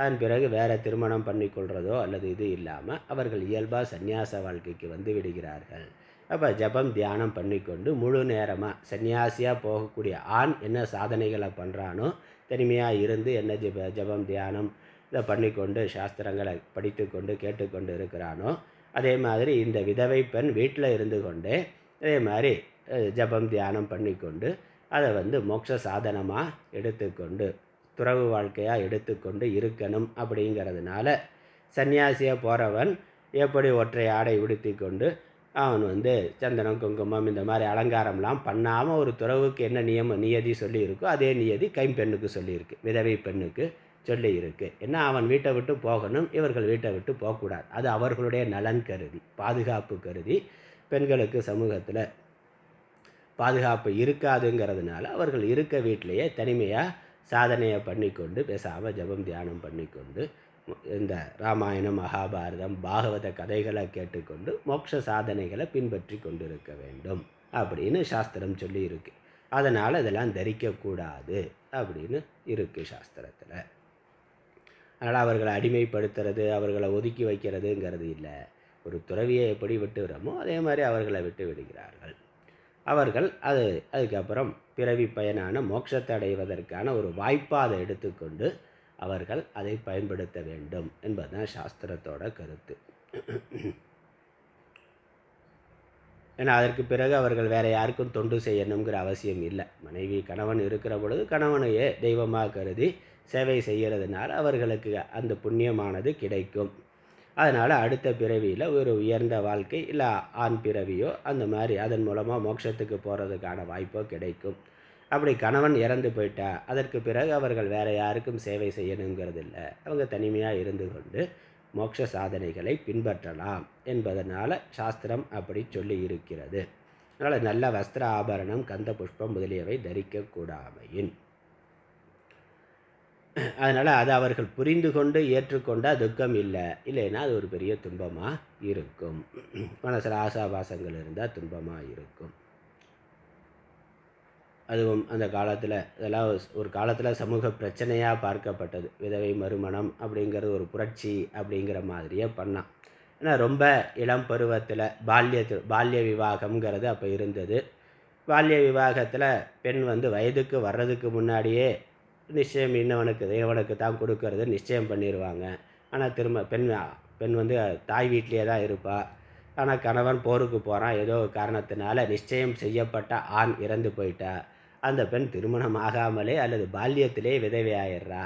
அதன் பிறகு வேறு திருமணம் பண்ணிக்கொள்கிறதோ அல்லது இது இல்லாமல் அவர்கள் இயல்பாக சந்நியாச வாழ்க்கைக்கு வந்து விடுகிறார்கள் அப்போ ஜபம் தியானம் பண்ணிக்கொண்டு முழு நேரமாக சன்னியாசியாக போகக்கூடிய ஆண் என்ன சாதனைகளை பண்ணுறானோ தனிமையாக இருந்து என்ன ஜப ஜபம் தியானம் இதை பண்ணிக்கொண்டு சாஸ்திரங்களை படித்து கொண்டு கேட்டுக்கொண்டு இருக்கிறானோ அதே மாதிரி இந்த விதவை பெண் வீட்டில் இருந்து கொண்டே அதே மாதிரி ஜபம் தியானம் பண்ணிக்கொண்டு அதை வந்து மோட்ச சாதனமாக எடுத்துக்கொண்டு துறவு வாழ்க்கையாக எடுத்துக்கொண்டு இருக்கணும் அப்படிங்கிறதுனால சன்னியாசியாக போகிறவன் எப்படி ஒற்றை ஆடை உடுத்தி கொண்டு அவன் வந்து சந்தனம் குங்குமம் இந்த மாதிரி அலங்காரம்லாம் பண்ணாமல் ஒரு துறவுக்கு என்ன நியம நியதி சொல்லியிருக்கோ அதே நியதி கைம்பெண்ணுக்கு சொல்லியிருக்கு விதவை பெண்ணுக்கு சொல்லியிருக்கு ஏன்னா அவன் வீட்டை விட்டு போகணும் இவர்கள் வீட்டை விட்டு போகக்கூடாது அது அவர்களுடைய நலன் கருதி பாதுகாப்பு கருதி பெண்களுக்கு சமூகத்தில் பாதுகாப்பு இருக்காதுங்கிறதுனால அவர்கள் இருக்க வீட்டிலையே தனிமையாக சாதனையை பண்ணிக்கொண்டு பேசாமல் ஜபம் தியானம் பண்ணிக்கொண்டு இந்த ராமாயணம் மகாபாரதம் பாகவத கதைகளை கேட்டுக்கொண்டு மோட்ச சாதனைகளை பின்பற்றி கொண்டிருக்க வேண்டும் அப்படின்னு சாஸ்திரம் சொல்லி இருக்கு அதனால் அதெல்லாம் தரிக்கக்கூடாது அப்படின்னு இருக்குது சாஸ்திரத்தில் அதனால் அவர்களை அடிமைப்படுத்துறது அவர்களை ஒதுக்கி வைக்கிறதுங்கிறது இல்லை ஒரு துறவியை எப்படி விட்டுவிடுறோமோ அதே மாதிரி அவர்களை விட்டு விடுகிறார்கள் அவர்கள் அது அதுக்கப்புறம் பிறவி பயனான மோட்சத்தை அடைவதற்கான ஒரு வாய்ப்பாக அதை எடுத்துக்கொண்டு அவர்கள் அதை பயன்படுத்த வேண்டும் என்பதுதான் சாஸ்திரத்தோட கருத்து ஏன்னா அதற்கு பிறகு அவர்கள் வேறு யாருக்கும் தொண்டு செய்யணுங்கிற அவசியம் இல்லை மனைவி கணவன் இருக்கிற பொழுது கணவனையே தெய்வமாக கருதி சேவை செய்கிறதுனால அவர்களுக்கு அந்த புண்ணியமானது கிடைக்கும் அதனால் அடுத்த பிறவியில் ஒரு உயர்ந்த வாழ்க்கை இல்லை ஆண் பிறவியோ அந்த மாதிரி அதன் மூலமாக மோட்சத்துக்கு போகிறதுக்கான வாய்ப்போ கிடைக்கும் அப்படி கணவன் இறந்து போயிட்டா அதற்கு பிறகு அவர்கள் வேறு யாருக்கும் சேவை செய்யணுங்கிறது இல்லை அவங்க தனிமையாக இருந்து கொண்டு மோட்ச சாதனைகளை பின்பற்றலாம் என்பதனால் சாஸ்திரம் அப்படி சொல்லி இருக்கிறது அதனால் நல்ல வஸ்திர ஆபரணம் கந்த புஷ்பம் முதலியவை தரிக்கக்கூடாமையின் அதனால் அது அவர்கள் புரிந்து கொண்டு ஏற்றுக்கொண்டால் துக்கம் இல்லை இல்லைன்னா அது ஒரு பெரிய துன்பமாக இருக்கும் மனசில் ஆசாபாசங்கள் இருந்தால் துன்பமாக இருக்கும் அதுவும் அந்த காலத்தில் இதெல்லாம் ஒரு காலத்தில் சமூக பிரச்சனையாக பார்க்கப்பட்டது விதவை மறுமணம் அப்படிங்கிறது ஒரு புரட்சி அப்படிங்கிற மாதிரியே பண்ணான் ஏன்னா ரொம்ப இளம் பருவத்தில் பால்யத்து பால்ய விவாகம்ங்கிறது அப்போ இருந்தது பால்ய விவாகத்தில் பெண் வந்து வயதுக்கு வர்றதுக்கு முன்னாடியே நிச்சயம் இன்னவனுக்கு இவனுக்கு தான் கொடுக்கறது நிச்சயம் பண்ணிடுவாங்க ஆனால் திரும்ப பெண் பெண் வந்து தாய் வீட்லேயே தான் இருப்பாள் ஆனால் கணவன் போருக்கு போகிறான் ஏதோ காரணத்தினால நிச்சயம் செய்யப்பட்ட ஆண் இறந்து போயிட்டா அந்த பெண் திருமணம் ஆகாமலே அல்லது பால்யத்திலே விதவையாயிடுறா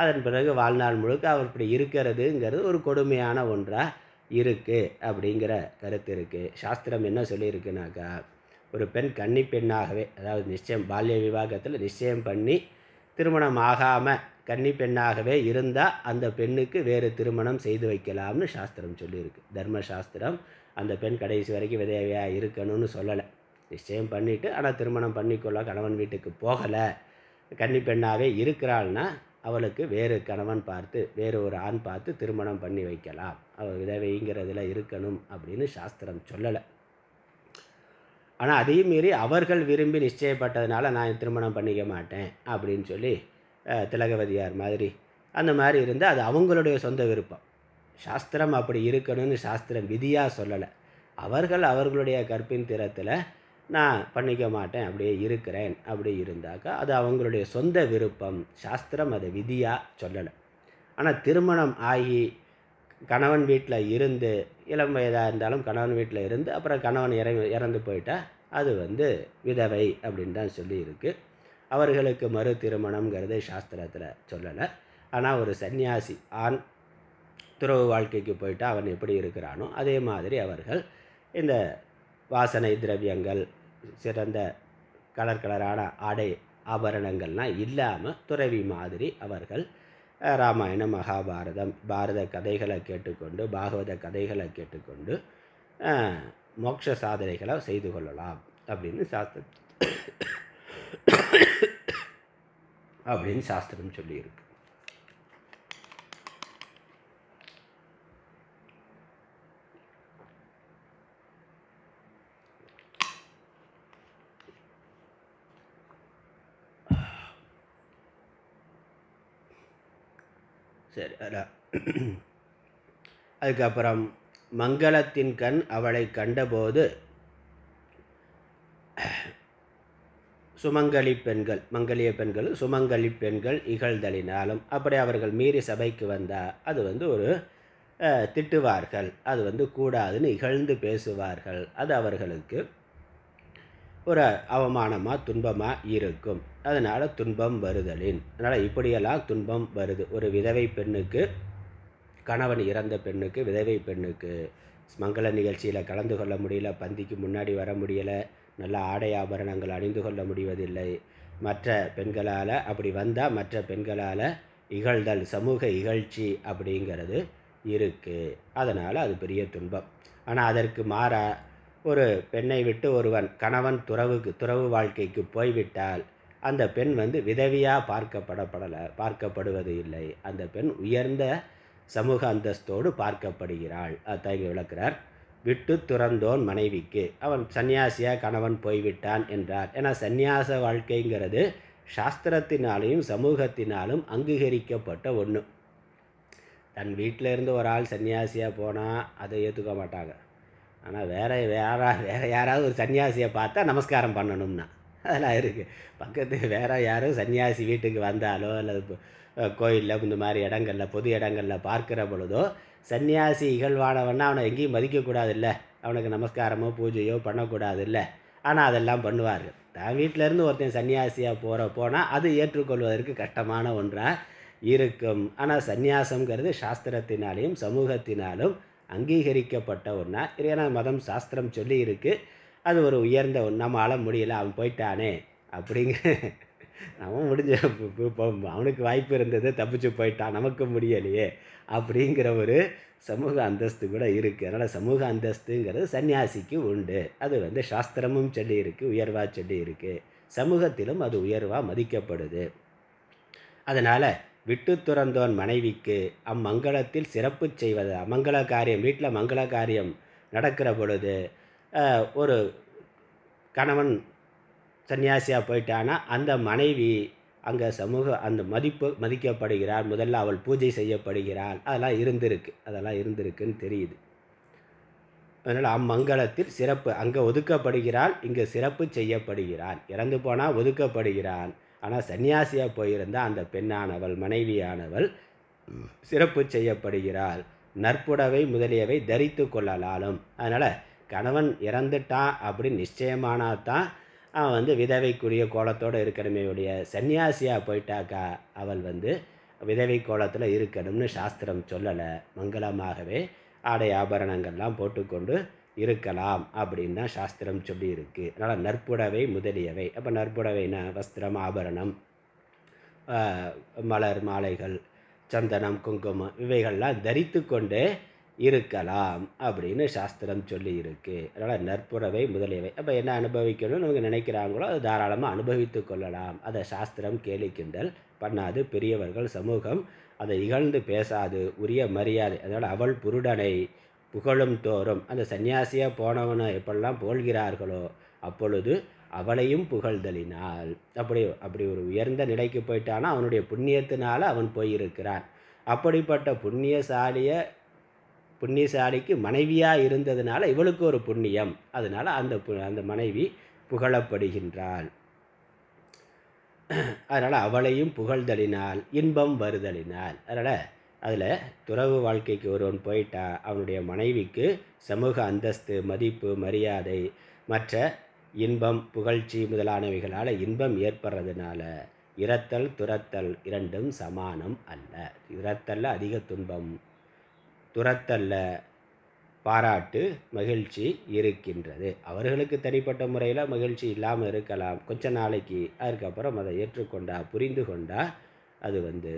அதன் பிறகு வாழ்நாள் முழுக்க அவர் இப்படி இருக்கிறதுங்கிறது ஒரு கொடுமையான ஒன்றாக இருக்குது அப்படிங்கிற கருத்து இருக்குது சாஸ்திரம் என்ன சொல்லியிருக்குனாக்கா ஒரு பெண் கன்னி பெண்ணாகவே அதாவது நிச்சயம் பால்ய விவாகத்தில் நிச்சயம் பண்ணி திருமணம் ஆகாமல் கன்னி பெண்ணாகவே இருந்தால் அந்த பெண்ணுக்கு வேறு திருமணம் செய்து வைக்கலாம்னு சாஸ்திரம் சொல்லியிருக்கு தர்ம சாஸ்திரம் அந்த பெண் கடைசி வரைக்கும் விதவையாக இருக்கணும்னு சொல்லலை நிச்சயம் பண்ணிவிட்டு ஆனால் திருமணம் பண்ணிக்கொள்ள கணவன் வீட்டுக்கு போகலை கன்னி பெண்ணாகவே இருக்கிறாள்னா அவளுக்கு வேறு கணவன் பார்த்து வேறு ஒரு ஆண் பார்த்து திருமணம் பண்ணி வைக்கலாம் அவள் விதவைங்கிறதுல இருக்கணும் அப்படின்னு சாஸ்திரம் சொல்லலை ஆனால் அதையும் மீறி அவர்கள் விரும்பி நிச்சயப்பட்டதுனால நான் திருமணம் பண்ணிக்க மாட்டேன் அப்படின்னு சொல்லி திலகவதியார் மாதிரி அந்த மாதிரி இருந்தால் அது அவங்களுடைய சொந்த விருப்பம் சாஸ்திரம் அப்படி இருக்கணும்னு சாஸ்திரம் விதியாக சொல்லலை அவர்கள் அவர்களுடைய கற்பின் திறத்தில் நான் பண்ணிக்க மாட்டேன் அப்படியே இருக்கிறேன் அப்படி இருந்தாக்கா அது அவங்களுடைய சொந்த விருப்பம் சாஸ்திரம் அதை விதியாக சொல்லலை ஆனால் திருமணம் ஆகி கணவன் வீட்டில் இருந்து இளம் வயதாக இருந்தாலும் கணவன் வீட்டில் இருந்து அப்புறம் கணவன் இற இறந்து போயிட்டா அது வந்து விதவை அப்படின்னு தான் சொல்லியிருக்கு அவர்களுக்கு மறு திருமணங்கிறது சாஸ்திரத்தில் சொல்லலை ஆனால் ஒரு சன்னியாசி ஆண் துறவு வாழ்க்கைக்கு போயிட்டு அவன் எப்படி இருக்கிறானோ அதே மாதிரி அவர்கள் இந்த வாசனை திரவியங்கள் சிறந்த கலர் கலரான ஆடை ஆபரணங்கள்லாம் இல்லாமல் துறவி மாதிரி அவர்கள் ராமாயணம் மகாபாரதம் பாரத கதைகளை கேட்டுக்கொண்டு பாகவத கதைகளை கேட்டுக்கொண்டு மோட்ச சாதனைகளை செய்து கொள்ளலாம் அப்படின்னு சாஸ்திரம் அப்படின்னு சாஸ்திரம் சொல்லியிருக்கு சரி அதுக்கப்புறம் மங்களத்தின் கண் அவளை கண்டபோது சுமங்கலி பெண்கள் மங்களிய பெண்கள் சுமங்கலி பெண்கள் இகழ்தலினாலும் அப்படி அவர்கள் மீறி சபைக்கு வந்தால் அது வந்து ஒரு திட்டுவார்கள் அது வந்து கூடாதுன்னு இகழ்ந்து பேசுவார்கள் அது அவர்களுக்கு ஒரு அவமானமாக துன்பமாக இருக்கும் அதனால் துன்பம் வருதலின் அதனால் இப்படியெல்லாம் துன்பம் வருது ஒரு விதவை பெண்ணுக்கு கணவன் இறந்த பெண்ணுக்கு விதவை பெண்ணுக்கு மங்கள நிகழ்ச்சியில் கலந்து கொள்ள முடியல பந்திக்கு முன்னாடி வர முடியலை நல்ல ஆடை ஆபரணங்கள் அணிந்து கொள்ள முடிவதில்லை மற்ற பெண்களால் அப்படி வந்தால் மற்ற பெண்களால் இகழ்தல் சமூக இகழ்ச்சி அப்படிங்கிறது இருக்குது அதனால் அது பெரிய துன்பம் ஆனால் அதற்கு மாறாக ஒரு பெண்ணை விட்டு ஒருவன் கணவன் துறவுக்கு துறவு வாழ்க்கைக்கு போய்விட்டால் அந்த பெண் வந்து விதவியாக பார்க்கப்படப்படலை பார்க்கப்படுவது இல்லை அந்த பெண் உயர்ந்த சமூக அந்தஸ்தோடு பார்க்கப்படுகிறாள் அத்தகைய விளக்கிறார் விட்டு துறந்தோன் மனைவிக்கு அவன் சன்னியாசியாக கணவன் போய்விட்டான் என்றார் ஏன்னா சந்நியாச வாழ்க்கைங்கிறது சாஸ்திரத்தினாலையும் சமூகத்தினாலும் அங்கீகரிக்கப்பட்ட ஒன்று தன் வீட்டில் இருந்து ஒரு ஆள் சன்னியாசியாக போனால் அதை ஏற்றுக்க மாட்டாங்க ஆனால் வேறு வேற வேறு யாராவது ஒரு சன்னியாசியை பார்த்தா நமஸ்காரம் பண்ணணும்னா அதெல்லாம் இருக்குது பக்கத்து வேற யாரும் சன்னியாசி வீட்டுக்கு வந்தாலோ அல்லது கோயிலில் இந்த மாதிரி இடங்களில் பொது இடங்களில் பார்க்குற பொழுதோ சன்னியாசி இகழ்வானவன்னா அவனை எங்கேயும் மதிக்கக்கூடாது இல்லை அவனுக்கு நமஸ்காரமோ பூஜையோ பண்ணக்கூடாது இல்லை ஆனால் அதெல்லாம் பண்ணுவார்கள் தான் வீட்டிலேருந்து ஒருத்தன் சன்னியாசியாக போகிற போனால் அது ஏற்றுக்கொள்வதற்கு கஷ்டமான ஒன்றாக இருக்கும் ஆனால் சந்நியாசங்கிறது சாஸ்திரத்தினாலேயும் சமூகத்தினாலும் அங்கீகரிக்கப்பட்ட ஒன்றா ஏன்னா மதம் சாஸ்திரம் சொல்லி இருக்குது அது ஒரு உயர்ந்த ஒன்று நம்மளால் முடியலை அவன் போயிட்டானே அப்படிங்கிற நம்ம முடிஞ்ச அவனுக்கு வாய்ப்பு இருந்தது தப்பிச்சு போயிட்டான் நமக்கு முடியலையே அப்படிங்கிற ஒரு சமூக அந்தஸ்து கூட இருக்குது அதனால் சமூக அந்தஸ்துங்கிறது சன்னியாசிக்கு உண்டு அது வந்து சாஸ்திரமும் சொல்லி இருக்குது உயர்வாக சொல்லி இருக்குது சமூகத்திலும் அது உயர்வாக மதிக்கப்படுது அதனால் விட்டு துறந்தோன் மனைவிக்கு அம்மங்கலத்தில் சிறப்பு செய்வது அமங்கல காரியம் வீட்டில் மங்கள காரியம் நடக்கிற பொழுது ஒரு கணவன் சன்னியாசியாக போயிட்டான்னா அந்த மனைவி அங்கே சமூக அந்த மதிப்பு மதிக்கப்படுகிறார் முதல்ல அவள் பூஜை செய்யப்படுகிறாள் அதெல்லாம் இருந்திருக்கு அதெல்லாம் இருந்திருக்குன்னு தெரியுது அதனால் அம்மங்கலத்தில் சிறப்பு அங்கே ஒதுக்கப்படுகிறாள் இங்கே சிறப்பு செய்யப்படுகிறான் இறந்து போனால் ஒதுக்கப்படுகிறான் ஆனால் சன்னியாசியாக போயிருந்த அந்த பெண்ணானவள் மனைவியானவள் சிறப்பு செய்யப்படுகிறாள் நற்புடவை முதலியவை தரித்து கொள்ளலாலும் அதனால் கணவன் இறந்துட்டான் அப்படின்னு நிச்சயமானால் தான் அவன் வந்து விதவைக்குரிய கோலத்தோடு இருக்கணுமே உடைய சன்னியாசியாக போயிட்டாக்கா அவள் வந்து விதவை கோலத்தில் இருக்கணும்னு சாஸ்திரம் சொல்லலை மங்களமாகவே ஆடை ஆபரணங்கள்லாம் போட்டுக்கொண்டு இருக்கலாம் அப்படின்னு தான் சாஸ்திரம் இருக்குது அதனால் நற்புடவை முதலியவை அப்போ நற்புடவைனா வஸ்திரம் ஆபரணம் மலர் மாலைகள் சந்தனம் குங்குமம் இவைகள்லாம் தரித்து கொண்டு இருக்கலாம் அப்படின்னு சாஸ்திரம் சொல்லி இருக்கு அதனால் நற்புறவை முதலியவை அப்போ என்ன அனுபவிக்கணும்னு நமக்கு நினைக்கிறாங்களோ அதை தாராளமாக அனுபவித்து கொள்ளலாம் அதை சாஸ்திரம் கேலிக்கின்றல் பண்ணாது பெரியவர்கள் சமூகம் அதை இகழ்ந்து பேசாது உரிய மரியாதை அதனால் அவள் புருடனை புகழும் தோறும் அந்த சன்னியாசியாக போனவனை எப்படிலாம் போல்கிறார்களோ அப்பொழுது அவளையும் புகழ்தலினால் அப்படி அப்படி ஒரு உயர்ந்த நிலைக்கு போயிட்டானா அவனுடைய புண்ணியத்தினால் அவன் போயிருக்கிறான் அப்படிப்பட்ட புண்ணியசாலிய புண்ணியசாலிக்கு மனைவியாக இருந்ததுனால இவளுக்கு ஒரு புண்ணியம் அதனால் அந்த அந்த மனைவி புகழப்படுகின்றாள் அதனால் அவளையும் புகழ்தலினால் இன்பம் வருதலினால் அதனால் அதில் துறவு வாழ்க்கைக்கு ஒருவன் போயிட்டா அவனுடைய மனைவிக்கு சமூக அந்தஸ்து மதிப்பு மரியாதை மற்ற இன்பம் புகழ்ச்சி முதலானவைகளால் இன்பம் ஏற்படுறதுனால இரத்தல் துரத்தல் இரண்டும் சமானம் அல்ல இரத்தல்ல அதிக துன்பம் துரத்தல்ல பாராட்டு மகிழ்ச்சி இருக்கின்றது அவர்களுக்கு தனிப்பட்ட முறையில் மகிழ்ச்சி இல்லாமல் இருக்கலாம் கொஞ்ச நாளைக்கு அதுக்கப்புறம் அதை ஏற்றுக்கொண்டா புரிந்து கொண்டா அது வந்து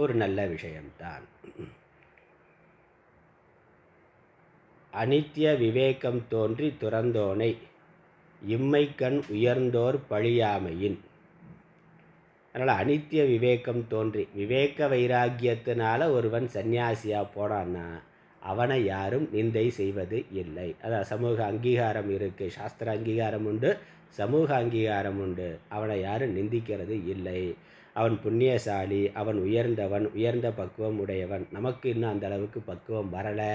ஒரு நல்ல விஷயம்தான் அனித்திய விவேகம் தோன்றி துறந்தோனை இம்மை கண் உயர்ந்தோர் பழியாமையின் அதனால் அனித்திய விவேகம் தோன்றி விவேக வைராக்கியத்தினால ஒருவன் சன்னியாசியாக போனான்னா அவனை யாரும் நிந்தை செய்வது இல்லை அதான் சமூக அங்கீகாரம் இருக்குது சாஸ்திர அங்கீகாரம் உண்டு சமூக அங்கீகாரம் உண்டு அவனை யாரும் நிந்திக்கிறது இல்லை அவன் புண்ணியசாலி அவன் உயர்ந்தவன் உயர்ந்த பக்குவம் உடையவன் நமக்கு இன்னும் அந்த அளவுக்கு பக்குவம் வரலை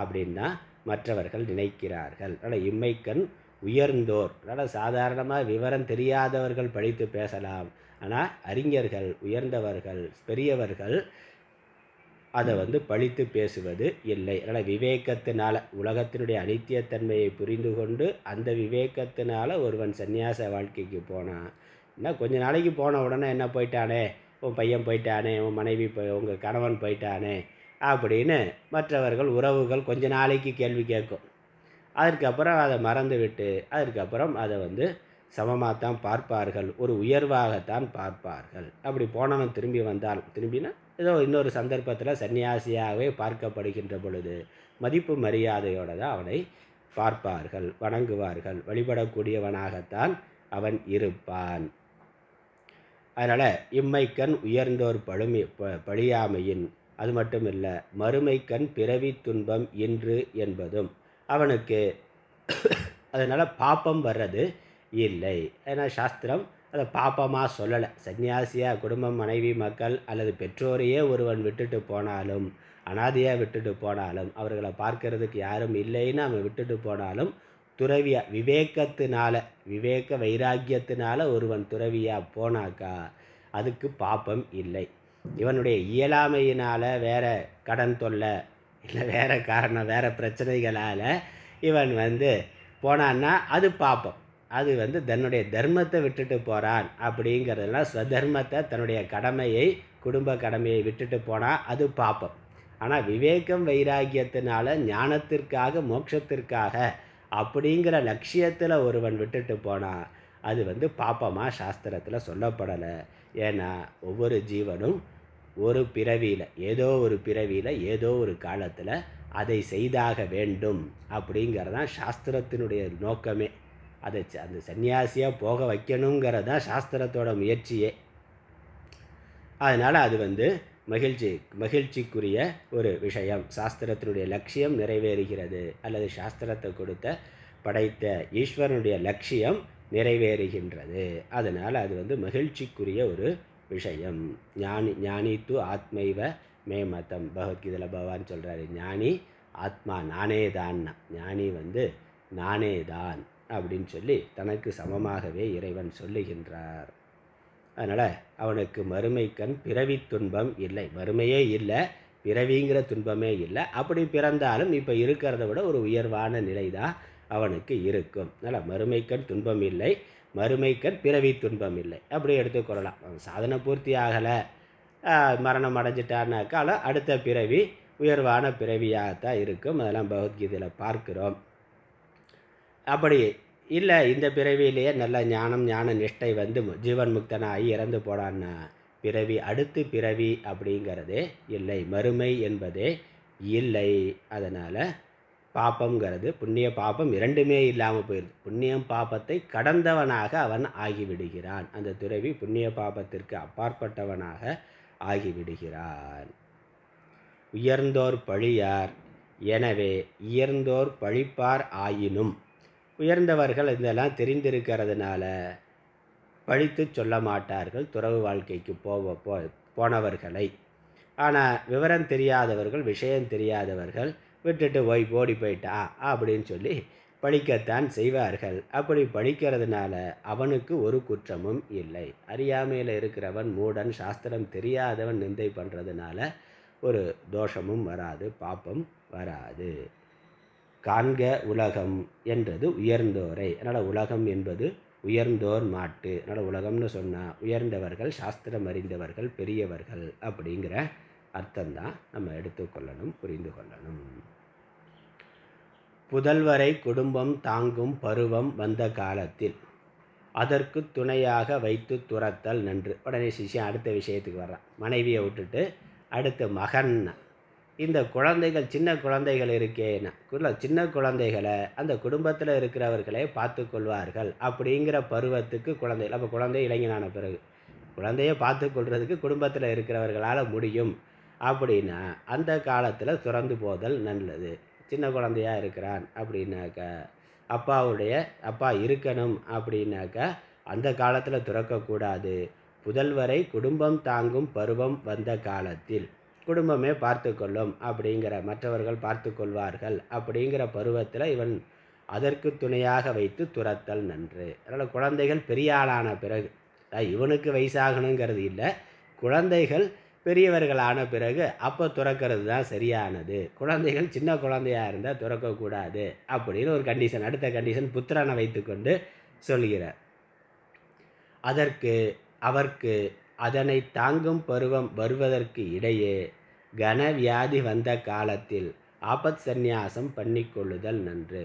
அப்படின்னா மற்றவர்கள் நினைக்கிறார்கள் அதனால் இம்மைக்கண் உயர்ந்தோர் அதனால் சாதாரணமாக விவரம் தெரியாதவர்கள் படித்து பேசலாம் ஆனால் அறிஞர்கள் உயர்ந்தவர்கள் பெரியவர்கள் அதை வந்து பழித்து பேசுவது இல்லை அதனால் விவேகத்தினால் உலகத்தினுடைய அனித்தியத்தன்மையை புரிந்து கொண்டு அந்த விவேகத்தினால் ஒருவன் சன்னியாச வாழ்க்கைக்கு போனான் என்ன கொஞ்ச நாளைக்கு போன உடனே என்ன போயிட்டானே உன் பையன் போயிட்டானே உன் மனைவி போய் உங்கள் கணவன் போயிட்டானே அப்படின்னு மற்றவர்கள் உறவுகள் கொஞ்ச நாளைக்கு கேள்வி கேட்கும் அதற்கப்புறம் அதை மறந்து விட்டு அதற்கப்புறம் அதை வந்து சமமாகத்தான் பார்ப்பார்கள் ஒரு உயர்வாகத்தான் பார்ப்பார்கள் அப்படி போனவன் திரும்பி வந்தால் திரும்பினா ஏதோ இன்னொரு சந்தர்ப்பத்தில் சன்னியாசியாகவே பார்க்கப்படுகின்ற பொழுது மதிப்பு மரியாதையோடு தான் அவனை பார்ப்பார்கள் வணங்குவார்கள் வழிபடக்கூடியவனாகத்தான் அவன் இருப்பான் அதனால் இம்மைக்கண் உயர்ந்தோர் பழுமை ப பழியாமையின் அது மட்டும் இல்லை மறுமைக்கண் பிறவி துன்பம் இன்று என்பதும் அவனுக்கு அதனால் பாப்பம் வர்றது இல்லை ஏன்னா சாஸ்திரம் அதை பாப்பமாக சொல்லலை சன்னியாசியாக குடும்பம் மனைவி மக்கள் அல்லது பெற்றோரையே ஒருவன் விட்டுட்டு போனாலும் அனாதையாக விட்டுட்டு போனாலும் அவர்களை பார்க்கறதுக்கு யாரும் இல்லைன்னு அவன் விட்டுட்டு போனாலும் துறவியா விவேகத்தினால விவேக வைராக்கியத்தினால ஒருவன் துறவியாக போனாக்கா அதுக்கு பாப்பம் இல்லை இவனுடைய இயலாமையினால் வேற கடன் தொல்லை இல்லை வேறு காரணம் வேறு பிரச்சனைகளால் இவன் வந்து போனான்னா அது பாப்பம் அது வந்து தன்னுடைய தர்மத்தை விட்டுட்டு போகிறான் அப்படிங்கிறதுலாம் ஸ்வதர்மத்தை தன்னுடைய கடமையை குடும்ப கடமையை விட்டுட்டு போனால் அது பாப்பம் ஆனால் விவேகம் வைராகியத்தினால ஞானத்திற்காக மோட்சத்திற்காக அப்படிங்கிற லட்சியத்தில் ஒருவன் விட்டுட்டு போனால் அது வந்து பாப்பமாக சாஸ்திரத்தில் சொல்லப்படலை ஏன்னா ஒவ்வொரு ஜீவனும் ஒரு பிறவியில் ஏதோ ஒரு பிறவியில் ஏதோ ஒரு காலத்தில் அதை செய்தாக வேண்டும் அப்படிங்கிறதான் சாஸ்திரத்தினுடைய நோக்கமே அதை அந்த சன்னியாசியாக போக வைக்கணுங்கிறது தான் சாஸ்திரத்தோட முயற்சியே அதனால் அது வந்து மகிழ்ச்சி மகிழ்ச்சிக்குரிய ஒரு விஷயம் சாஸ்திரத்தினுடைய லட்சியம் நிறைவேறுகிறது அல்லது சாஸ்திரத்தை கொடுத்த படைத்த ஈஸ்வரனுடைய லட்சியம் நிறைவேறுகின்றது அதனால் அது வந்து மகிழ்ச்சிக்குரிய ஒரு விஷயம் ஞானி ஞானி து ஆத்மைவ மதம் பகவத்கீதையில் பகவான் சொல்கிறாரு ஞானி ஆத்மா நானே தான் ஞானி வந்து நானே தான் அப்படின்னு சொல்லி தனக்கு சமமாகவே இறைவன் சொல்லுகின்றார் அதனால் அவனுக்கு மறுமைக்கண் பிறவி துன்பம் இல்லை மறுமையே இல்லை பிறவிங்கிற துன்பமே இல்லை அப்படி பிறந்தாலும் இப்போ இருக்கிறத விட ஒரு உயர்வான நிலை தான் அவனுக்கு இருக்கும் அதனால் மறுமைக்கண் துன்பம் இல்லை மறுமைக்கண் பிறவி துன்பம் இல்லை அப்படி எடுத்துக்கொள்ளலாம் அவன் சாதனை பூர்த்தி ஆகலை மரணம் அடைஞ்சிட்டான்னாக்கால அடுத்த பிறவி உயர்வான பிறவியாகத்தான் இருக்கும் அதெல்லாம் பகவத்கீதையில் பார்க்கிறோம் அப்படி இல்லை இந்த பிறவியிலேயே நல்ல ஞானம் ஞான நிஷ்டை வந்து ஜீவன் முக்தனாகி இறந்து போடான்னா பிறவி அடுத்து பிறவி அப்படிங்கிறது இல்லை மறுமை என்பது இல்லை அதனால் பாப்பங்கிறது புண்ணிய பாப்பம் இரண்டுமே இல்லாமல் போயிடுது புண்ணியம் பாப்பத்தை கடந்தவனாக அவன் ஆகிவிடுகிறான் அந்த துறவி புண்ணிய பாப்பத்திற்கு அப்பாற்பட்டவனாக ஆகிவிடுகிறான் உயர்ந்தோர் பழியார் எனவே உயர்ந்தோர் பழிப்பார் ஆயினும் உயர்ந்தவர்கள் இதெல்லாம் தெரிந்திருக்கிறதுனால பழித்து சொல்ல மாட்டார்கள் துறவு வாழ்க்கைக்கு போவ போ போனவர்களை ஆனால் விவரம் தெரியாதவர்கள் விஷயம் தெரியாதவர்கள் விட்டுட்டு போய் ஓடி போயிட்டா அப்படின்னு சொல்லி பழிக்கத்தான் செய்வார்கள் அப்படி பழிக்கிறதுனால அவனுக்கு ஒரு குற்றமும் இல்லை அறியாமையில் இருக்கிறவன் மூடன் சாஸ்திரம் தெரியாதவன் நிந்தை பண்ணுறதுனால ஒரு தோஷமும் வராது பாப்பம் வராது காண்க உலகம் என்றது உயர்ந்தோரை அதனால் உலகம் என்பது உயர்ந்தோர் மாட்டு அதனால் உலகம்னு சொன்னால் உயர்ந்தவர்கள் சாஸ்திரம் அறிந்தவர்கள் பெரியவர்கள் அப்படிங்கிற அர்த்தந்தான் நம்ம எடுத்துக்கொள்ளணும் புரிந்து கொள்ளணும் புதல்வரை குடும்பம் தாங்கும் பருவம் வந்த காலத்தில் அதற்கு துணையாக வைத்து துரத்தல் நன்று உடனே சிஷியம் அடுத்த விஷயத்துக்கு வர்றான் மனைவியை விட்டுட்டு அடுத்து மகன் இந்த குழந்தைகள் சின்ன குழந்தைகள் இருக்கேன்னா சின்ன குழந்தைகளை அந்த குடும்பத்தில் இருக்கிறவர்களே பார்த்து கொள்வார்கள் அப்படிங்கிற பருவத்துக்கு குழந்தை அப்போ குழந்தை இளைஞனான பிறகு குழந்தைய பார்த்து குடும்பத்தில் இருக்கிறவர்களால் முடியும் அப்படின்னா அந்த காலத்தில் துறந்து போதல் நல்லது சின்ன குழந்தையாக இருக்கிறான் அப்படின்னாக்க அப்பாவுடைய அப்பா இருக்கணும் அப்படின்னாக்கா அந்த காலத்தில் துறக்கக்கூடாது புதல்வரை குடும்பம் தாங்கும் பருவம் வந்த காலத்தில் குடும்பமே பார்த்து கொள்ளும் அப்படிங்கிற மற்றவர்கள் பார்த்து கொள்வார்கள் அப்படிங்கிற பருவத்தில் இவன் அதற்கு துணையாக வைத்து துரத்தல் நன்று அதனால் குழந்தைகள் பெரிய ஆளான பிறகு இவனுக்கு வயசாகணுங்கிறது இல்லை குழந்தைகள் பெரியவர்களான பிறகு அப்போ துறக்கிறது தான் சரியானது குழந்தைகள் சின்ன குழந்தையாக இருந்தால் துறக்கக்கூடாது அப்படின்னு ஒரு கண்டிஷன் அடுத்த கண்டிஷன் புத்திரனை வைத்துக்கொண்டு சொல்கிறார் அதற்கு அவர்க்கு அதனை தாங்கும் பருவம் வருவதற்கு இடையே கனவியாதி வந்த காலத்தில் ஆபத் சந்நியாசம் பண்ணிக்கொள்ளுதல் நன்று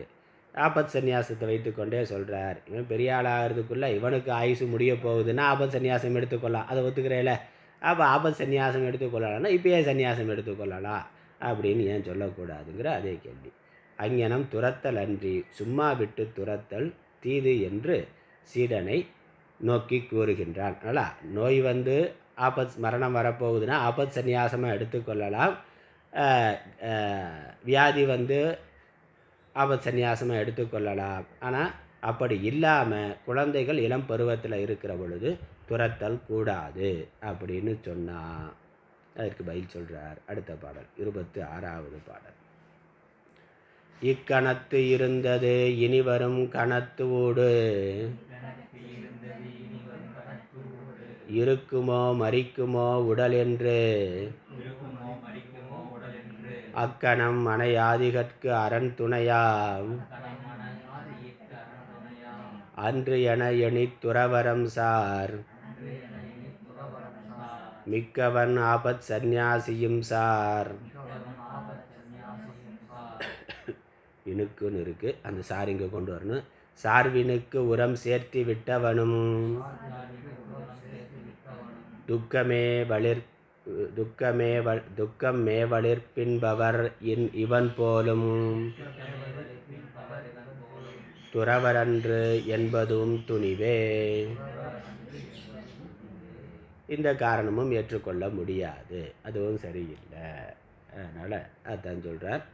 ஆபத் சந்நியாசத்தை வைத்துக்கொண்டே சொல்கிறார் இவன் பெரிய ஆளாகிறதுக்குள்ளே இவனுக்கு ஆயுசு முடிய போகுதுன்னா ஆபத் சந்நியாசம் எடுத்துக்கொள்ளலாம் அதை ஒத்துக்கிறேல அப்போ ஆபத் சந்நியாசம் எடுத்துக்கொள்ளலாம்னா இப்போயே சந்நியாசம் எடுத்துக்கொள்ளலாம் அப்படின்னு ஏன் சொல்லக்கூடாதுங்கிற அதே கேள்வி அங்கனம் துரத்தல் அன்றி சும்மா விட்டு துரத்தல் தீது என்று சீடனை நோக்கி கூறுகின்றான் அல்ல நோய் வந்து ஆபத் மரணம் வரப்போகுதுன்னா ஆபத் சன்னியாசமாக எடுத்துக்கொள்ளலாம் வியாதி வந்து ஆபத் சன்னியாசமாக எடுத்துக்கொள்ளலாம் ஆனால் அப்படி இல்லாமல் குழந்தைகள் இளம் பருவத்தில் இருக்கிற பொழுது துரத்தல் கூடாது அப்படின்னு சொன்னால் அதற்கு பதில் சொல்கிறார் அடுத்த பாடல் இருபத்தி ஆறாவது பாடல் இக்கணத்து இருந்தது இனி வரும் கணத்து ஓடு இருக்குமோ மறிக்குமோ உடல் என்று அக்கணம் மனையாதிகற்கு அரண் துணையாம் அன்று என எணி துறவரம் சார் மிக்கவன் ஆபத் சந்நியாசியும் சார் இனுக்குன்னு இருக்குது அந்த சார் இங்கே கொண்டு வரணும் சார்வினுக்கு உரம் சேர்த்து விட்டவனும் துக்கமே வளிர் துக்கமே துக்கம் மேவளிர்பின்பவர் இன் இவன் போலும் துறவரன்று என்பதும் துணிவே இந்த காரணமும் ஏற்றுக்கொள்ள முடியாது அதுவும் சரியில்லை அதனால் அதான் சொல்கிறார்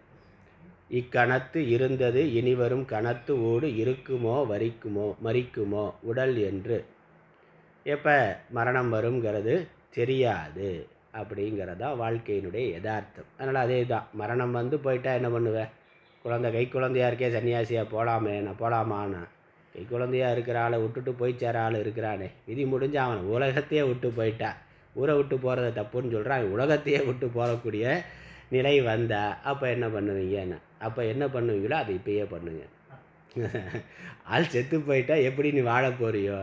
இக்கணத்து இருந்தது இனிவரும் கணத்து ஓடு இருக்குமோ வரிக்குமோ மறிக்குமோ உடல் என்று எப்போ மரணம் வருங்கிறது தெரியாது அப்படிங்கிறதா வாழ்க்கையினுடைய யதார்த்தம் அதனால் அதே தான் மரணம் வந்து போயிட்டா என்ன பண்ணுவேன் குழந்தை கை குழந்தையாக இருக்கே சன்னியாசியாக போகலாமே நான் போகலாமாண்ணா கை குழந்தையாக இருக்கிற ஆளை விட்டுட்டு போய் சேர ஆள் இருக்கிறானே விதி முடிஞ்சு அவன் உலகத்தையே விட்டு போயிட்டான் ஊரை விட்டு போகிறத தப்புன்னு சொல்கிறான் உலகத்தையே விட்டு போகக்கூடிய நிலை வந்தா அப்போ என்ன பண்ணுவீங்கன்னு அப்போ என்ன பண்ணுவீங்களோ அதை இப்பயே பண்ணுங்கள் ஆள் செத்து போயிட்டா எப்படி நீ வாழ போறியோ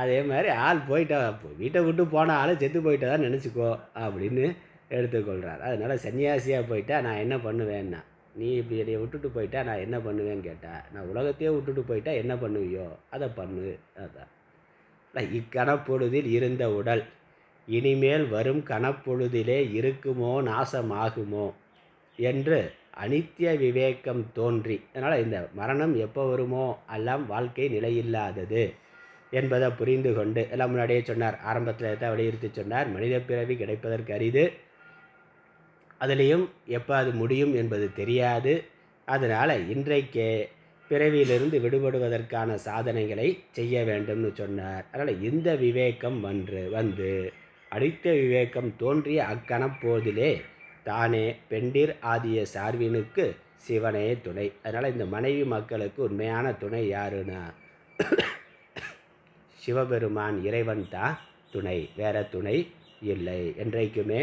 அதே மாதிரி ஆள் போயிட்டா வீட்டை விட்டு போன ஆள் செத்து போயிட்டா தான் நினச்சிக்கோ அப்படின்னு எடுத்துக்கொள்கிறார் அதனால் சன்னியாசியாக போயிட்டா நான் என்ன பண்ணுவேன்னா நீ இப்படி என்னை விட்டுட்டு போயிட்டா நான் என்ன பண்ணுவேன்னு கேட்டால் நான் உலகத்தையே விட்டுட்டு போயிட்டா என்ன பண்ணுவியோ அதை பண்ணு அதான் இக்கணப்பொழுதில் இருந்த உடல் இனிமேல் வரும் கணப்பொழுதிலே இருக்குமோ நாசமாகுமோ என்று அனித்திய விவேகம் தோன்றி அதனால் இந்த மரணம் எப்போ வருமோ எல்லாம் வாழ்க்கை நிலையில்லாதது என்பதை புரிந்து கொண்டு எல்லாம் முன்னாடியே சொன்னார் ஆரம்பத்தில் தான் வலியுறுத்தி சொன்னார் மனித பிறவி கிடைப்பதற்கு அரிது அதுலேயும் எப்போ அது முடியும் என்பது தெரியாது அதனால் இன்றைக்கே பிறவியிலிருந்து விடுபடுவதற்கான சாதனைகளை செய்ய வேண்டும்னு சொன்னார் அதனால் இந்த விவேகம் வந்து வந்து அடித்த விவேகம் தோன்றிய அக்கணப்போதிலே தானே பெண்டிர் ஆதிய சார்வினுக்கு சிவனே துணை அதனால் இந்த மனைவி மக்களுக்கு உண்மையான துணை யாருன்னா சிவபெருமான் இறைவன் தான் துணை வேற துணை இல்லை என்றைக்குமே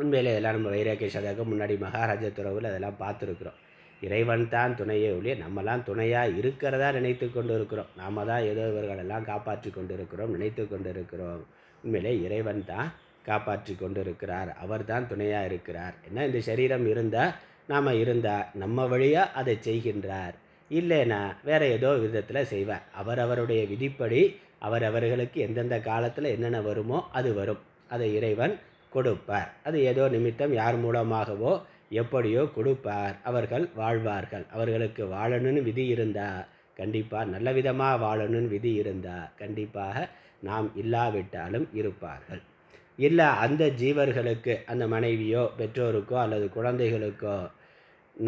உண்மையில் இதெல்லாம் நம்ம வைரேகே சதகம் முன்னாடி மகாராஜ துறவில் அதெல்லாம் பார்த்துருக்குறோம் இறைவன் தான் துணையே ஒழிய நம்மலாம் துணையாக இருக்கிறதா நினைத்து கொண்டு இருக்கிறோம் நாம் தான் ஏதோ இவர்களெல்லாம் காப்பாற்றி கொண்டு இருக்கிறோம் நினைத்து கொண்டு இருக்கிறோம் உண்மையிலே இறைவன் தான் காப்பாற்றி கொண்டு இருக்கிறார் அவர் தான் துணையாக இருக்கிறார் என்ன இந்த சரீரம் இருந்தால் நாம் இருந்தால் நம்ம வழியாக அதை செய்கின்றார் இல்லைன்னா வேறு ஏதோ விதத்தில் செய்வார் அவருடைய விதிப்படி அவர் அவர்களுக்கு எந்தெந்த காலத்தில் என்னென்ன வருமோ அது வரும் அதை இறைவன் கொடுப்பார் அது ஏதோ நிமித்தம் யார் மூலமாகவோ எப்படியோ கொடுப்பார் அவர்கள் வாழ்வார்கள் அவர்களுக்கு வாழணும்னு விதி இருந்தால் கண்டிப்பாக நல்ல விதமாக வாழணும்னு விதி இருந்தால் கண்டிப்பாக நாம் இல்லாவிட்டாலும் இருப்பார்கள் இல்லை அந்த ஜீவர்களுக்கு அந்த மனைவியோ பெற்றோருக்கோ அல்லது குழந்தைகளுக்கோ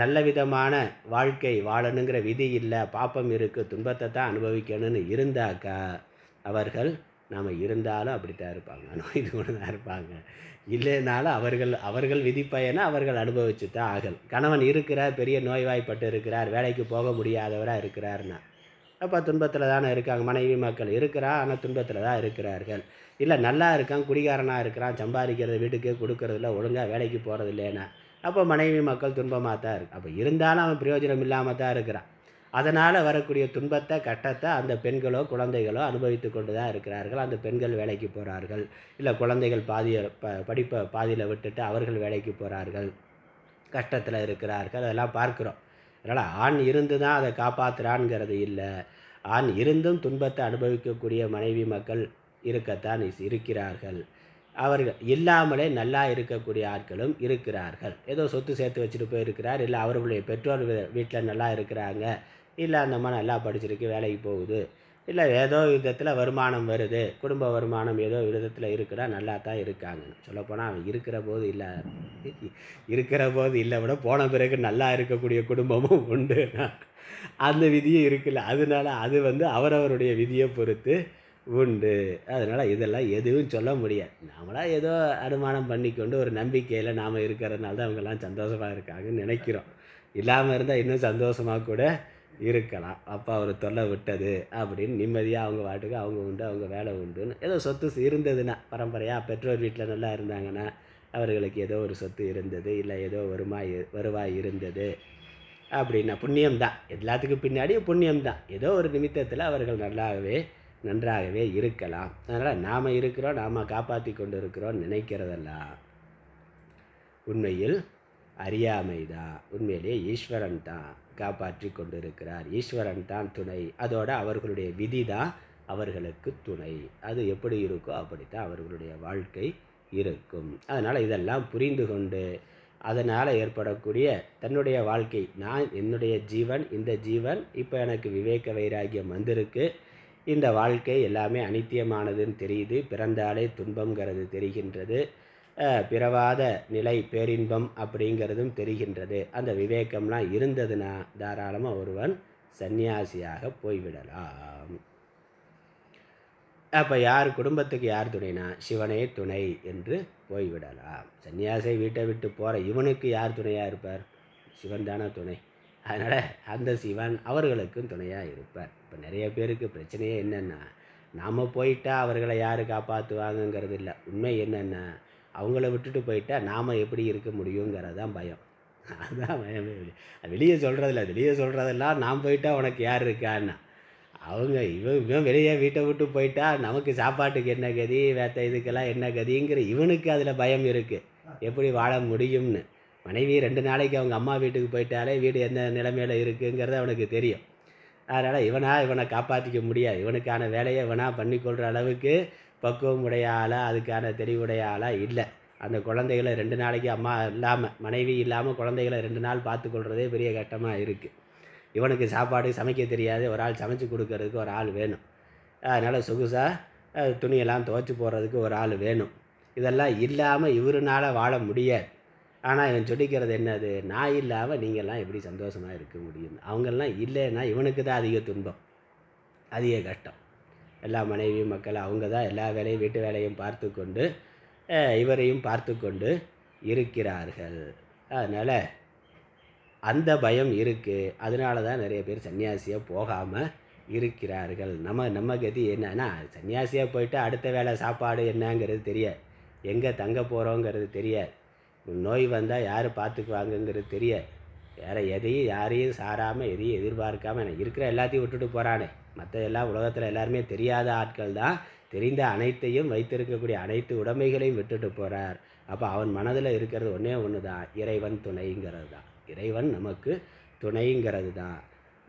நல்ல விதமான வாழ்க்கை வாழணுங்கிற விதி இல்லை பாப்பம் இருக்குது துன்பத்தை தான் அனுபவிக்கணும்னு இருந்தாக்கா அவர்கள் நாம் இருந்தாலும் அப்படித்தான் இருப்பாங்க நோய் கூட தான் இருப்பாங்க இல்லைனாலும் அவர்கள் அவர்கள் விதிப்பயனை அவர்கள் அனுபவிச்சு தான் ஆகல் கணவன் இருக்கிறார் பெரிய நோய்வாய்ப்பட்டு இருக்கிறார் வேலைக்கு போக முடியாதவராக இருக்கிறார்னா அப்போ துன்பத்தில் தானே இருக்காங்க மனைவி மக்கள் இருக்கிறா ஆனால் துன்பத்தில் தான் இருக்கிறார்கள் இல்லை நல்லா இருக்கான் குடிகாரனாக இருக்கிறான் சம்பாதிக்கிறது வீட்டுக்கு கொடுக்கறதில்ல ஒழுங்காக வேலைக்கு போகிறது இல்லைன்னா அப்போ மனைவி மக்கள் துன்பமாக தான் இருக்கு அப்போ இருந்தாலும் அவன் பிரயோஜனம் இல்லாமல் தான் இருக்கிறான் அதனால் வரக்கூடிய துன்பத்தை கட்டத்தை அந்த பெண்களோ குழந்தைகளோ அனுபவித்து கொண்டு தான் இருக்கிறார்கள் அந்த பெண்கள் வேலைக்கு போகிறார்கள் இல்லை குழந்தைகள் பாதிய ப படிப்பை பாதியில் விட்டுட்டு அவர்கள் வேலைக்கு போகிறார்கள் கஷ்டத்தில் இருக்கிறார்கள் அதெல்லாம் பார்க்குறோம் அதனால் ஆண் இருந்து தான் அதை காப்பாற்றுறான்ங்கிறது இல்லை ஆண் இருந்தும் துன்பத்தை அனுபவிக்கக்கூடிய மனைவி மக்கள் இருக்கத்தான் இருக்கிறார்கள் அவர்கள் இல்லாமலே நல்லா இருக்கக்கூடிய ஆட்களும் இருக்கிறார்கள் ஏதோ சொத்து சேர்த்து வச்சுட்டு போயிருக்கிறார் இல்லை அவர்களுடைய பெற்றோர் வீட்டில் நல்லா இருக்கிறாங்க இல்லை அந்த அம்மா நல்லா படிச்சிருக்கு வேலைக்கு போகுது இல்லை ஏதோ விதத்தில் வருமானம் வருது குடும்ப வருமானம் ஏதோ விதத்தில் இருக்கிறா நல்லா தான் இருக்காங்க சொல்லப்போனால் அவன் இருக்கிற போது இல்லை இருக்கிற போது இல்லை விட போன பிறகு நல்லா இருக்கக்கூடிய குடும்பமும் உண்டு அந்த விதியும் இருக்குல்ல அதனால அது வந்து அவரவருடைய விதியை பொறுத்து உண்டு அதனால் இதெல்லாம் எதுவும் சொல்ல முடியாது நாமளாக ஏதோ அனுமானம் பண்ணிக்கொண்டு ஒரு நம்பிக்கையில் நாம் இருக்கிறதுனால தான் அவங்கெல்லாம் சந்தோஷமாக இருக்காங்கன்னு நினைக்கிறோம் இல்லாமல் இருந்தால் இன்னும் சந்தோஷமாக கூட இருக்கலாம் அப்பா அவர் தொல்லை விட்டது அப்படின்னு நிம்மதியாக அவங்க வாட்டுக்கு அவங்க உண்டு அவங்க வேலை உண்டுன்னு ஏதோ சொத்து இருந்ததுன்னா பரம்பரையாக பெற்றோர் வீட்டில் நல்லா இருந்தாங்கன்னா அவர்களுக்கு ஏதோ ஒரு சொத்து இருந்தது இல்லை ஏதோ வருமா வருவாய் இருந்தது அப்படின்னா புண்ணியம் தான் எல்லாத்துக்கும் பின்னாடியும் புண்ணியம் தான் ஏதோ ஒரு நிமித்தத்தில் அவர்கள் நல்லாவே நன்றாகவே இருக்கலாம் அதனால் நாம் இருக்கிறோம் நாம் காப்பாற்றி கொண்டு இருக்கிறோம் நினைக்கிறதெல்லாம் உண்மையில் அறியாமை தான் உண்மையிலே ஈஸ்வரன் தான் காப்பாற்றி கொண்டிருக்கிறார் ஈஸ்வரன் தான் துணை அதோட அவர்களுடைய விதி தான் அவர்களுக்கு துணை அது எப்படி இருக்கோ அப்படித்தான் அவர்களுடைய வாழ்க்கை இருக்கும் அதனால் இதெல்லாம் புரிந்து கொண்டு அதனால் ஏற்படக்கூடிய தன்னுடைய வாழ்க்கை நான் என்னுடைய ஜீவன் இந்த ஜீவன் இப்போ எனக்கு விவேக வைராகியம் வந்திருக்கு இந்த வாழ்க்கை எல்லாமே அனித்தியமானதுன்னு தெரியுது பிறந்தாலே துன்பங்கிறது தெரிகின்றது பிறவாத நிலை பேரின்பம் அப்படிங்கிறதும் தெரிகின்றது அந்த விவேகம்லாம் இருந்ததுன்னா தாராளமாக ஒருவன் சந்நியாசியாக போய்விடலாம் அப்போ யார் குடும்பத்துக்கு யார் துணைனா சிவனே துணை என்று போய்விடலாம் சன்னியாசை வீட்டை விட்டு போகிற இவனுக்கு யார் துணையாக இருப்பார் சிவன் தானே துணை அதனால் அந்த சிவன் அவர்களுக்கும் துணையாக இருப்பார் இப்போ நிறைய பேருக்கு பிரச்சனையே என்னென்னா நாம் போயிட்டால் அவர்களை யார் காப்பாற்றுவாங்கங்கிறது இல்லை உண்மை என்னென்னா அவங்கள விட்டுட்டு போயிட்டா நாம் எப்படி இருக்க முடியுங்கிறது தான் பயம் அதுதான் பயமே வெளியே சொல்கிறதில்ல வெளியே சொல்கிறதெல்லாம் நான் போயிட்டால் உனக்கு யார் இருக்கான்னா அவங்க இவன் இவன் வெளியே வீட்டை விட்டு போயிட்டா நமக்கு சாப்பாட்டுக்கு என்ன கதி வேற்ற இதுக்கெல்லாம் என்ன கதிங்கிற இவனுக்கு அதில் பயம் இருக்குது எப்படி வாழ முடியும்னு மனைவி ரெண்டு நாளைக்கு அவங்க அம்மா வீட்டுக்கு போயிட்டாலே வீடு எந்த நிலைமையில் இருக்குங்கிறது அவனுக்கு தெரியும் அதனால் இவனாக இவனை காப்பாற்றிக்க முடியாது இவனுக்கான வேலையை இவனாக பண்ணிக்கொள்கிற அளவுக்கு பக்குவம் உடைய ஆளாக அதுக்கான தெளிவுடைய ஆளாக இல்லை அந்த குழந்தைகளை ரெண்டு நாளைக்கு அம்மா இல்லாமல் மனைவி இல்லாமல் குழந்தைகளை ரெண்டு நாள் பார்த்து பார்த்துக்கொள்கிறதே பெரிய கட்டமாக இருக்குது இவனுக்கு சாப்பாடு சமைக்க தெரியாது ஒரு ஆள் சமைச்சு கொடுக்கறதுக்கு ஒரு ஆள் வேணும் அதனால் சொகுசாக துணியெல்லாம் துவச்சி போடுறதுக்கு ஒரு ஆள் வேணும் இதெல்லாம் இல்லாமல் இவருனால் வாழ முடியாது ஆனால் இவன் சொல்லிக்கிறது என்னது நான் இல்லாமல் நீங்கள்லாம் எப்படி சந்தோஷமாக இருக்க முடியும் அவங்கெல்லாம் இல்லைன்னா இவனுக்கு தான் அதிக துன்பம் அதிக கஷ்டம் எல்லா மனைவி மக்கள் அவங்க தான் எல்லா வேலையும் வீட்டு வேலையும் பார்த்து கொண்டு இவரையும் பார்த்து கொண்டு இருக்கிறார்கள் அதனால் அந்த பயம் இருக்குது அதனால தான் நிறைய பேர் சன்னியாசியாக போகாமல் இருக்கிறார்கள் நம்ம நம்ம கதி என்னன்னா சன்னியாசியாக போயிட்டு அடுத்த வேலை சாப்பாடு என்னங்கிறது தெரியாது எங்கே தங்க போகிறோங்கிறது தெரியாது நோய் வந்தால் யார் பார்த்துக்குவாங்கங்கிறது தெரிய வேறு எதையும் யாரையும் சாராமல் எதையும் எதிர்பார்க்காம இருக்கிற எல்லாத்தையும் விட்டுட்டு போகிறானே மற்ற எல்லா உலகத்தில் எல்லாருமே தெரியாத ஆட்கள் தான் தெரிந்த அனைத்தையும் வைத்திருக்கக்கூடிய அனைத்து உடைமைகளையும் விட்டுட்டு போகிறார் அப்போ அவன் மனதில் இருக்கிறது ஒன்றே ஒன்று தான் இறைவன் துணைங்கிறது தான் இறைவன் நமக்கு துணைங்கிறது தான்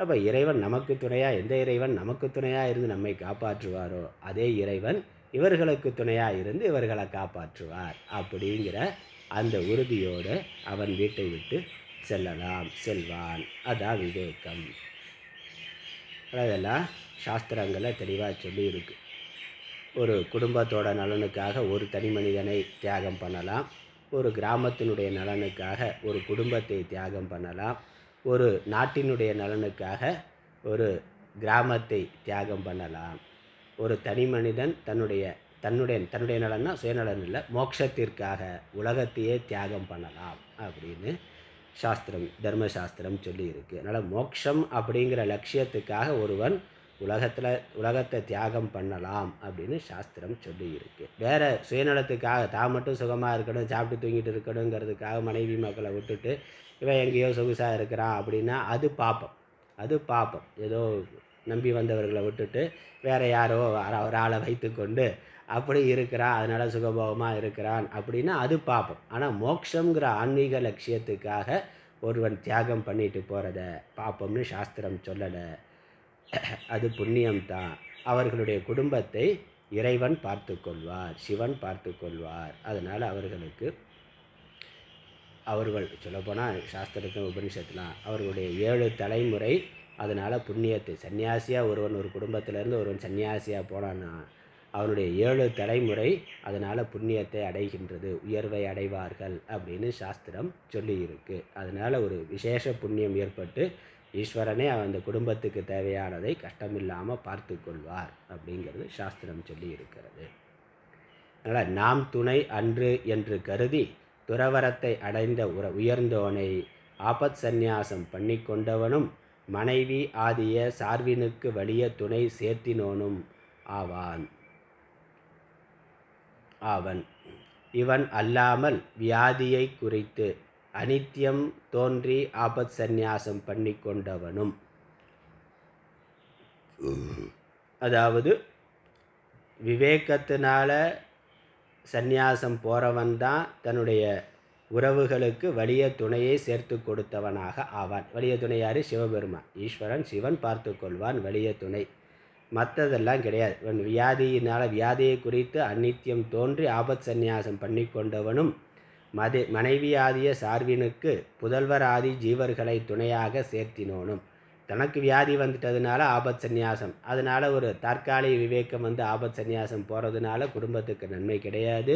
அப்போ இறைவன் நமக்கு துணையாக எந்த இறைவன் நமக்கு துணையாக இருந்து நம்மை காப்பாற்றுவாரோ அதே இறைவன் இவர்களுக்கு துணையாக இருந்து இவர்களை காப்பாற்றுவார் அப்படிங்கிற அந்த உறுதியோடு அவன் வீட்டை விட்டு செல்லலாம் செல்வான் அதான் விவேகம் அதெல்லாம் சாஸ்திரங்களை தெளிவாக சொல்லியிருக்கு ஒரு குடும்பத்தோட நலனுக்காக ஒரு தனி மனிதனை தியாகம் பண்ணலாம் ஒரு கிராமத்தினுடைய நலனுக்காக ஒரு குடும்பத்தை தியாகம் பண்ணலாம் ஒரு நாட்டினுடைய நலனுக்காக ஒரு கிராமத்தை தியாகம் பண்ணலாம் ஒரு தனி மனிதன் தன்னுடைய தன்னுடைய தன்னுடைய நலன்னா சுயநலன் இல்லை மோட்சத்திற்காக உலகத்தையே தியாகம் பண்ணலாம் அப்படின்னு சாஸ்திரம் தர்மசாஸ்திரம் சொல்லியிருக்கு அதனால் மோக்ஷம் அப்படிங்கிற லட்சியத்துக்காக ஒருவன் உலகத்தில் உலகத்தை தியாகம் பண்ணலாம் அப்படின்னு சாஸ்திரம் சொல்லியிருக்கு வேறு சுயநலத்துக்காக தான் மட்டும் சுகமாக இருக்கணும் சாப்பிட்டு தூங்கிட்டு இருக்கணுங்கிறதுக்காக மனைவி மக்களை விட்டுட்டு இவன் எங்கேயோ சொகுசாக இருக்கிறான் அப்படின்னா அது பாப்பம் அது பாப்பம் ஏதோ நம்பி வந்தவர்களை விட்டுட்டு வேறு யாரோ ஒரு ஆளை வைத்து கொண்டு அப்படி இருக்கிறான் அதனால் சுகபோகமாக இருக்கிறான் அப்படின்னா அது பார்ப்போம் ஆனால் மோக்ஷங்கிற ஆன்மீக லட்சியத்துக்காக ஒருவன் தியாகம் பண்ணிட்டு போகிறத பார்ப்போம்னு சாஸ்திரம் சொல்லலை அது புண்ணியம்தான் அவர்களுடைய குடும்பத்தை இறைவன் பார்த்து கொள்வார் சிவன் பார்த்து கொள்வார் அதனால் அவர்களுக்கு அவர்கள் சொல்லப்போனால் சாஸ்திரத்தின் உபனிஷத்துலாம் அவர்களுடைய ஏழு தலைமுறை அதனால் புண்ணியத்தை சன்னியாசியாக ஒருவன் ஒரு குடும்பத்திலேருந்து ஒருவன் சன்னியாசியாக போனான்னா அவனுடைய ஏழு தலைமுறை அதனால் புண்ணியத்தை அடைகின்றது உயர்வை அடைவார்கள் அப்படின்னு சாஸ்திரம் சொல்லியிருக்கு அதனால் ஒரு விசேஷ புண்ணியம் ஏற்பட்டு ஈஸ்வரனே அந்த குடும்பத்துக்கு தேவையானதை கஷ்டமில்லாமல் பார்த்து கொள்வார் அப்படிங்கிறது சாஸ்திரம் சொல்லி இருக்கிறது அதனால் நாம் துணை அன்று என்று கருதி துறவரத்தை அடைந்த உர உயர்ந்தோனை ஆபத் சந்நியாசம் பண்ணி கொண்டவனும் மனைவி ஆதிய சார்வினுக்கு வலிய துணை சேர்த்தினோனும் ஆவான் ஆவன் இவன் அல்லாமல் வியாதியை குறித்து அனித்தியம் தோன்றி ஆபத் சந்நியாசம் பண்ணி கொண்டவனும் அதாவது விவேகத்தினால சந்நியாசம் போகிறவன் தான் தன்னுடைய உறவுகளுக்கு வலிய துணையை சேர்த்து கொடுத்தவனாக ஆவான் வலிய துணை யார் சிவபெருமான் ஈஸ்வரன் சிவன் பார்த்து கொள்வான் வலிய துணை மற்றதெல்லாம் கிடையாது இவன் வியாதியினால் வியாதியை குறித்து அந்நித்தியம் தோன்றி ஆபத் சந்நியாசம் பண்ணி கொண்டவனும் மது மனைவியாதிய சார்வினுக்கு புதல்வராதி ஜீவர்களை துணையாக சேர்த்தினோனும் தனக்கு வியாதி வந்துட்டதுனால ஆபத் சந்நியாசம் அதனால் ஒரு தற்காலிக விவேகம் வந்து ஆபத் சந்நியாசம் போகிறதுனால குடும்பத்துக்கு நன்மை கிடையாது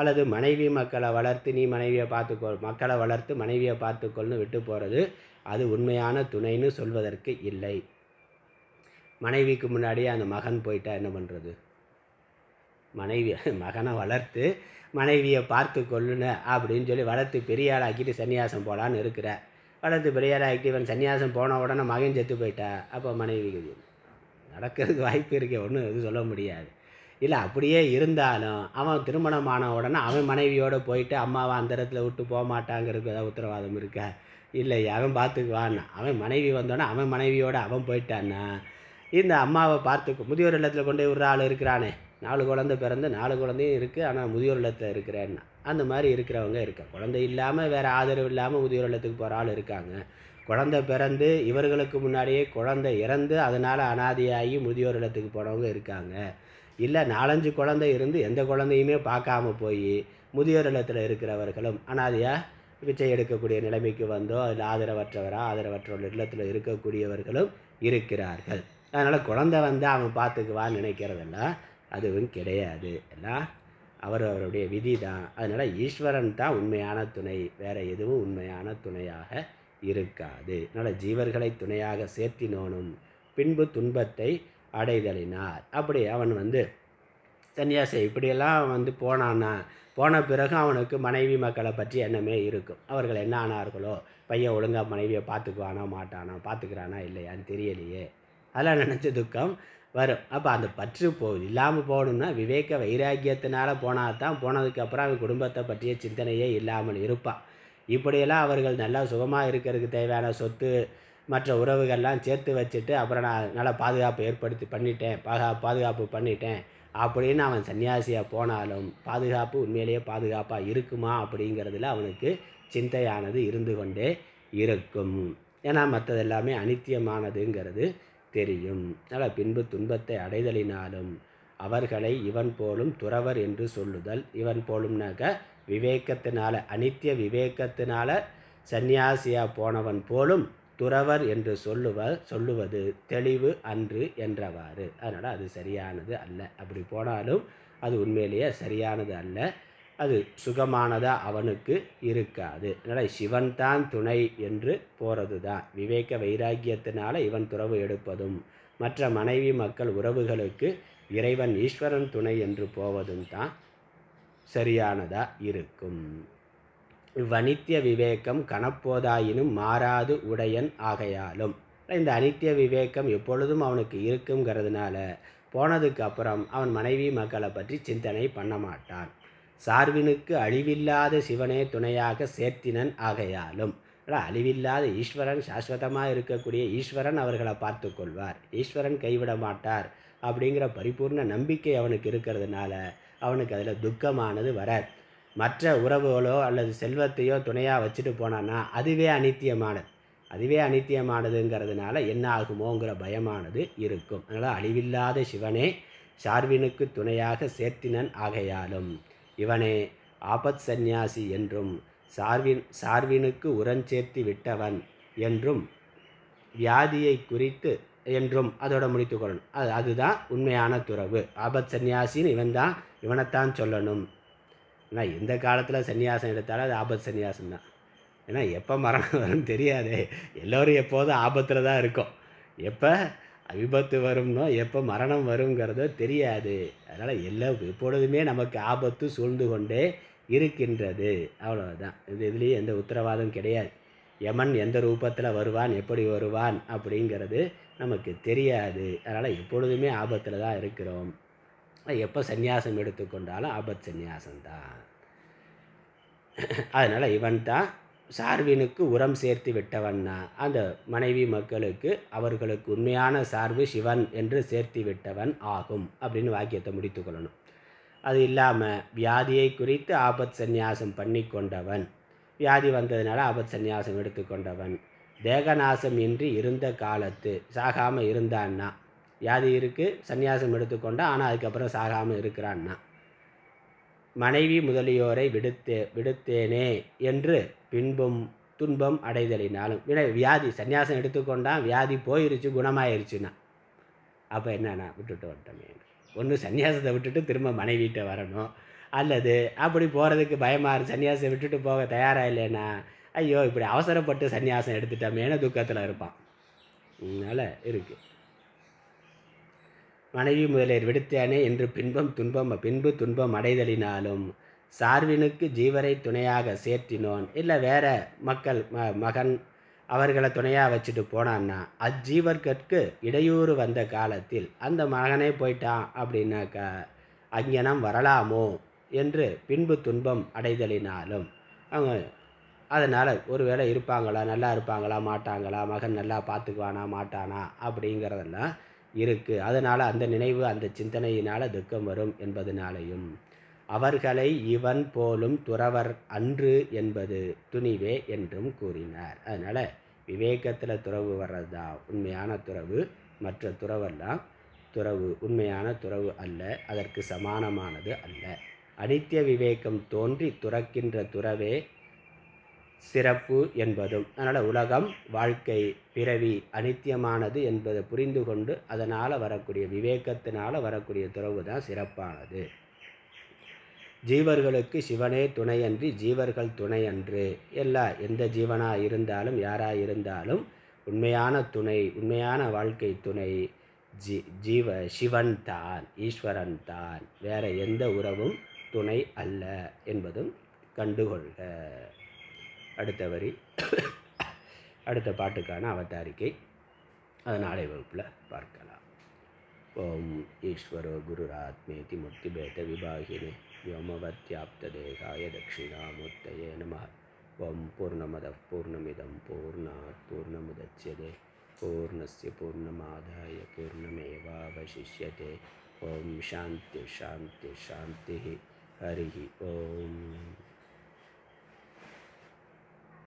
அல்லது மனைவி மக்களை வளர்த்து நீ மனைவியை பார்த்துக்கொள் மக்களை வளர்த்து மனைவியை பார்த்துக்கொள்னு விட்டு போகிறது அது உண்மையான துணைன்னு சொல்வதற்கு இல்லை மனைவிக்கு முன்னாடியே அந்த மகன் போயிட்டா என்ன பண்ணுறது மனைவி மகனை வளர்த்து மனைவியை பார்த்து கொள்ளுன அப்படின்னு சொல்லி வளர்த்து பெரியாளாக்கிட்டு சன்னியாசம் போகலான்னு இருக்கிற வளர்த்து பெரியாளாக்கிட்டு இவன் சன்னியாசம் போன உடனே மகன் செத்து போயிட்டா அப்போ மனைவிக்கு நடக்கிறதுக்கு வாய்ப்பு இருக்க ஒன்றும் எதுவும் சொல்ல முடியாது இல்லை அப்படியே இருந்தாலும் அவன் திருமணம் உடனே அவன் மனைவியோடு போயிட்டு அம்மாவை அந்த இடத்துல விட்டு போக மாட்டாங்கிறதுக்கு ஏதாவது உத்தரவாதம் இருக்கா இல்லை அவன் பார்த்துக்குவான் அவன் மனைவி வந்தோடனே அவன் மனைவியோடு அவன் போயிட்டான்னா இந்த அம்மாவை பார்த்து முதியோர் இல்லத்தில் கொண்டு ஒரு ஆள் இருக்கிறானே நாலு குழந்தை பிறந்து நாலு குழந்தையும் இருக்குது ஆனால் முதியோர் இல்லத்தில் இருக்கிறேன்னா அந்த மாதிரி இருக்கிறவங்க இருக்க குழந்தை இல்லாமல் வேறு ஆதரவு இல்லாமல் முதியோர் இல்லத்துக்கு போகிற ஆள் இருக்காங்க குழந்தை பிறந்து இவர்களுக்கு முன்னாடியே குழந்தை இறந்து அதனால் அனாதியாகி முதியோர் இல்லத்துக்கு போனவங்க இருக்காங்க இல்லை நாலஞ்சு குழந்தை இருந்து எந்த குழந்தையுமே பார்க்காம போய் முதியோர் இல்லத்தில் இருக்கிறவர்களும் அனாதியாக பிச்சை எடுக்கக்கூடிய நிலைமைக்கு வந்தோ அதில் ஆதரவற்றவரா ஆதரவற்ற இல்லத்தில் இருக்கக்கூடியவர்களும் இருக்கிறார்கள் அதனால் குழந்த வந்து அவன் பார்த்துக்குவான்னு நினைக்கிறதெல்லாம் அதுவும் கிடையாது எல்லாம் அவர் அவருடைய விதி தான் அதனால் ஈஸ்வரன் தான் உண்மையான துணை வேறு எதுவும் உண்மையான துணையாக இருக்காது அதனால் ஜீவர்களை துணையாக சேர்த்தினோனும் பின்பு துன்பத்தை அடைதலினார் அப்படி அவன் வந்து சன்னியாசி இப்படியெல்லாம் வந்து போனான்னா போன பிறகு அவனுக்கு மனைவி மக்களை பற்றி எண்ணமே இருக்கும் அவர்கள் என்ன ஆனார்களோ பையன் ஒழுங்காக மனைவியை பார்த்துக்குவானா மாட்டானா பார்த்துக்கிறானா இல்லையான்னு தெரியலையே அதெல்லாம் நினச்ச துக்கம் வரும் அப்போ அந்த பற்று போ இல்லாமல் போகணும்னா விவேக வைராக்கியத்தினால் போனால் தான் போனதுக்கப்புறம் அவன் குடும்பத்தை பற்றிய சிந்தனையே இல்லாமல் இருப்பான் இப்படியெல்லாம் அவர்கள் நல்லா சுகமாக இருக்கிறதுக்கு தேவையான சொத்து மற்ற உறவுகள்லாம் சேர்த்து வச்சுட்டு அப்புறம் நான் நல்லா பாதுகாப்பு ஏற்படுத்தி பண்ணிட்டேன் பாதுகா பாதுகாப்பு பண்ணிட்டேன் அப்படின்னு அவன் சன்னியாசியாக போனாலும் பாதுகாப்பு உண்மையிலேயே பாதுகாப்பாக இருக்குமா அப்படிங்கிறதுல அவனுக்கு சிந்தையானது இருந்து கொண்டே இருக்கும் ஏன்னா மற்றது எல்லாமே அனித்தியமானதுங்கிறது தெரியும் அதனால் பின்பு துன்பத்தை அடைதலினாலும் அவர்களை இவன் போலும் துறவர் என்று சொல்லுதல் இவன் போலும்னாக்க விவேக்கத்தினால அனித்திய விவேகத்தினால சன்னியாசியா போனவன் போலும் துறவர் என்று சொல்லுவ சொல்லுவது தெளிவு அன்று என்றவாறு அதனால் அது சரியானது அல்ல அப்படி போனாலும் அது உண்மையிலேயே சரியானது அல்ல அது சுகமானதாக அவனுக்கு இருக்காது அதனால் சிவன் தான் துணை என்று போகிறது தான் விவேக வைராக்கியத்தினால இவன் துறவு எடுப்பதும் மற்ற மனைவி மக்கள் உறவுகளுக்கு இறைவன் ஈஸ்வரன் துணை என்று போவதும் தான் சரியானதாக இருக்கும் இவ்வனித்திய விவேகம் கணப்போதாயினும் மாறாது உடையன் ஆகையாலும் இந்த அனித்திய விவேகம் எப்பொழுதும் அவனுக்கு இருக்குங்கிறதுனால போனதுக்கு அப்புறம் அவன் மனைவி மக்களை பற்றி சிந்தனை பண்ண மாட்டான் சார்வினுக்கு அழிவில்லாத சிவனே துணையாக சேர்த்தினன் ஆகையாலும் அழிவில்லாத ஈஸ்வரன் சாஸ்வதமாக இருக்கக்கூடிய ஈஸ்வரன் அவர்களை பார்த்து கொள்வார் ஈஸ்வரன் கைவிட மாட்டார் அப்படிங்கிற பரிபூர்ண நம்பிக்கை அவனுக்கு இருக்கிறதுனால அவனுக்கு அதில் துக்கமானது வர மற்ற உறவுகளோ அல்லது செல்வத்தையோ துணையாக வச்சுட்டு போனான்னா அதுவே அனித்தியமானது அதுவே அனித்தியமானதுங்கிறதுனால என்ன ஆகுமோங்கிற பயமானது இருக்கும் அதனால் அழிவில்லாத சிவனே சார்வினுக்கு துணையாக சேர்த்தினன் ஆகையாலும் இவனே ஆபத் சந்நியாசி என்றும் சார்வின் சார்வினுக்கு உரஞ்சேர்த்தி விட்டவன் என்றும் வியாதியை குறித்து என்றும் அதோட முடித்து கொள்ளணும் அது அதுதான் உண்மையான துறவு ஆபத் சன்னியாசின்னு இவன் தான் இவனைத்தான் சொல்லணும் ஏன்னா இந்த காலத்தில் சன்னியாசம் எடுத்தாலும் அது ஆபத் சன்னியாசம் தான் ஏன்னா எப்போ மரணம் வரும்னு தெரியாது எல்லோரும் எப்போதும் ஆபத்தில் தான் இருக்கும் எப்போ விபத்து வரும்னோ எப்போ மரணம் வருங்கிறதோ தெரியாது அதனால் எல்லா எப்பொழுதுமே நமக்கு ஆபத்து சூழ்ந்து கொண்டே இருக்கின்றது அவ்வளோதான் இது இதுலேயும் எந்த உத்தரவாதம் கிடையாது யமன் எந்த ரூபத்தில் வருவான் எப்படி வருவான் அப்படிங்கிறது நமக்கு தெரியாது அதனால் எப்பொழுதுமே ஆபத்தில் தான் இருக்கிறோம் எப்போ சந்நியாசம் எடுத்துக்கொண்டாலும் ஆபத் சந்நியாசம்தான் அதனால் இவன் தான் சார்வினுக்கு உரம் சேர்த்து விட்டவன்னா அந்த மனைவி மக்களுக்கு அவர்களுக்கு உண்மையான சார்பு சிவன் என்று சேர்த்து விட்டவன் ஆகும் அப்படின்னு வாக்கியத்தை முடித்து கொள்ளணும் அது இல்லாமல் வியாதியை குறித்து ஆபத் சந்நியாசம் பண்ணி கொண்டவன் வியாதி வந்ததுனால ஆபத் சந்நியாசம் எடுத்துக்கொண்டவன் தேகநாசம் இன்றி இருந்த காலத்து சாகாமல் இருந்தான்னா வியாதி இருக்குது சந்நியாசம் எடுத்துக்கொண்டா ஆனால் அதுக்கப்புறம் சாகாமல் இருக்கிறான்னா மனைவி முதலியோரை விடுத்தே விடுத்தேனே என்று பின்பம் துன்பம் அடைதலினாலும் இல்லை வியாதி சன்னியாசம் எடுத்துக்கொண்டான் வியாதி போயிருச்சு குணமாயிருச்சுன்னா அப்போ என்னன்னா விட்டுட்டு வரட்டமே ஒன்று சன்னியாசத்தை விட்டுட்டு திரும்ப மனைவிட்ட வரணும் அல்லது அப்படி போகிறதுக்கு பயமாக இரு சன்னியாசத்தை விட்டுட்டு போக தயாராக இல்லைன்னா ஐயோ இப்படி அவசரப்பட்டு சன்னியாசம் எடுத்துட்டோமேனு துக்கத்தில் இருப்பான் அதனால் இருக்குது மனைவி முதலியர் விடுத்தேனே என்று பின்பம் துன்பம் பின்பு துன்பம் அடைதலினாலும் சார்வினுக்கு ஜீவரை துணையாக சேர்த்தினோன் இல்லை வேற மக்கள் ம மகன் அவர்களை துணையாக வச்சுட்டு போனான்னா அஜீவர்கற்கு இடையூறு வந்த காலத்தில் அந்த மகனே போயிட்டான் அப்படின்னாக்கா அங்கனம் வரலாமோ என்று பின்பு துன்பம் அடைதலினாலும் அவங்க அதனால் ஒருவேளை இருப்பாங்களா நல்லா இருப்பாங்களா மாட்டாங்களா மகன் நல்லா பார்த்துக்குவானா மாட்டானா அப்படிங்கிறதெல்லாம் இருக்குது அதனால் அந்த நினைவு அந்த சிந்தனையினால் துக்கம் வரும் என்பதனாலையும் அவர்களை இவன் போலும் துறவர் அன்று என்பது துணிவே என்றும் கூறினார் அதனால் விவேகத்தில் துறவு வர்றது தான் உண்மையான துறவு மற்ற துறவெல்லாம் துறவு உண்மையான துறவு அல்ல அதற்கு சமானமானது அல்ல அனித்திய விவேகம் தோன்றி துறக்கின்ற துறவே சிறப்பு என்பதும் அதனால் உலகம் வாழ்க்கை பிறவி அனித்தியமானது என்பதை புரிந்து கொண்டு அதனால் வரக்கூடிய விவேகத்தினால் வரக்கூடிய துறவு தான் சிறப்பானது ஜீவர்களுக்கு சிவனே துணையன்றி ஜீவர்கள் துணையன்று எல்லா எந்த ஜீவனாக இருந்தாலும் யாராக இருந்தாலும் உண்மையான துணை உண்மையான வாழ்க்கை துணை ஜி ஜீவ சிவன் தான் ஈஸ்வரன் தான் வேறு எந்த உறவும் துணை அல்ல என்பதும் கண்டுகொள்க அடுத்த வரி அடுத்த பாட்டுக்கான அவதாரிக்கை அது நாளை வகுப்பில் பார்க்கலாம் ஓம் ஈஸ்வரோ குருராத்மேதி முக்தி பேத விபாகினி व्योमवत्याप्तदेशाय दक्षिणामूर्तये नमः ॐ पूर्णमदः पूर्णमिदं पूर्णात् पूर्णमुदच्यते पूर्णस्य पूर्णमादाय पूर्णमेवावशिष्यते ॐ शान्तिशान्तिशान्तिः हरिः ओम्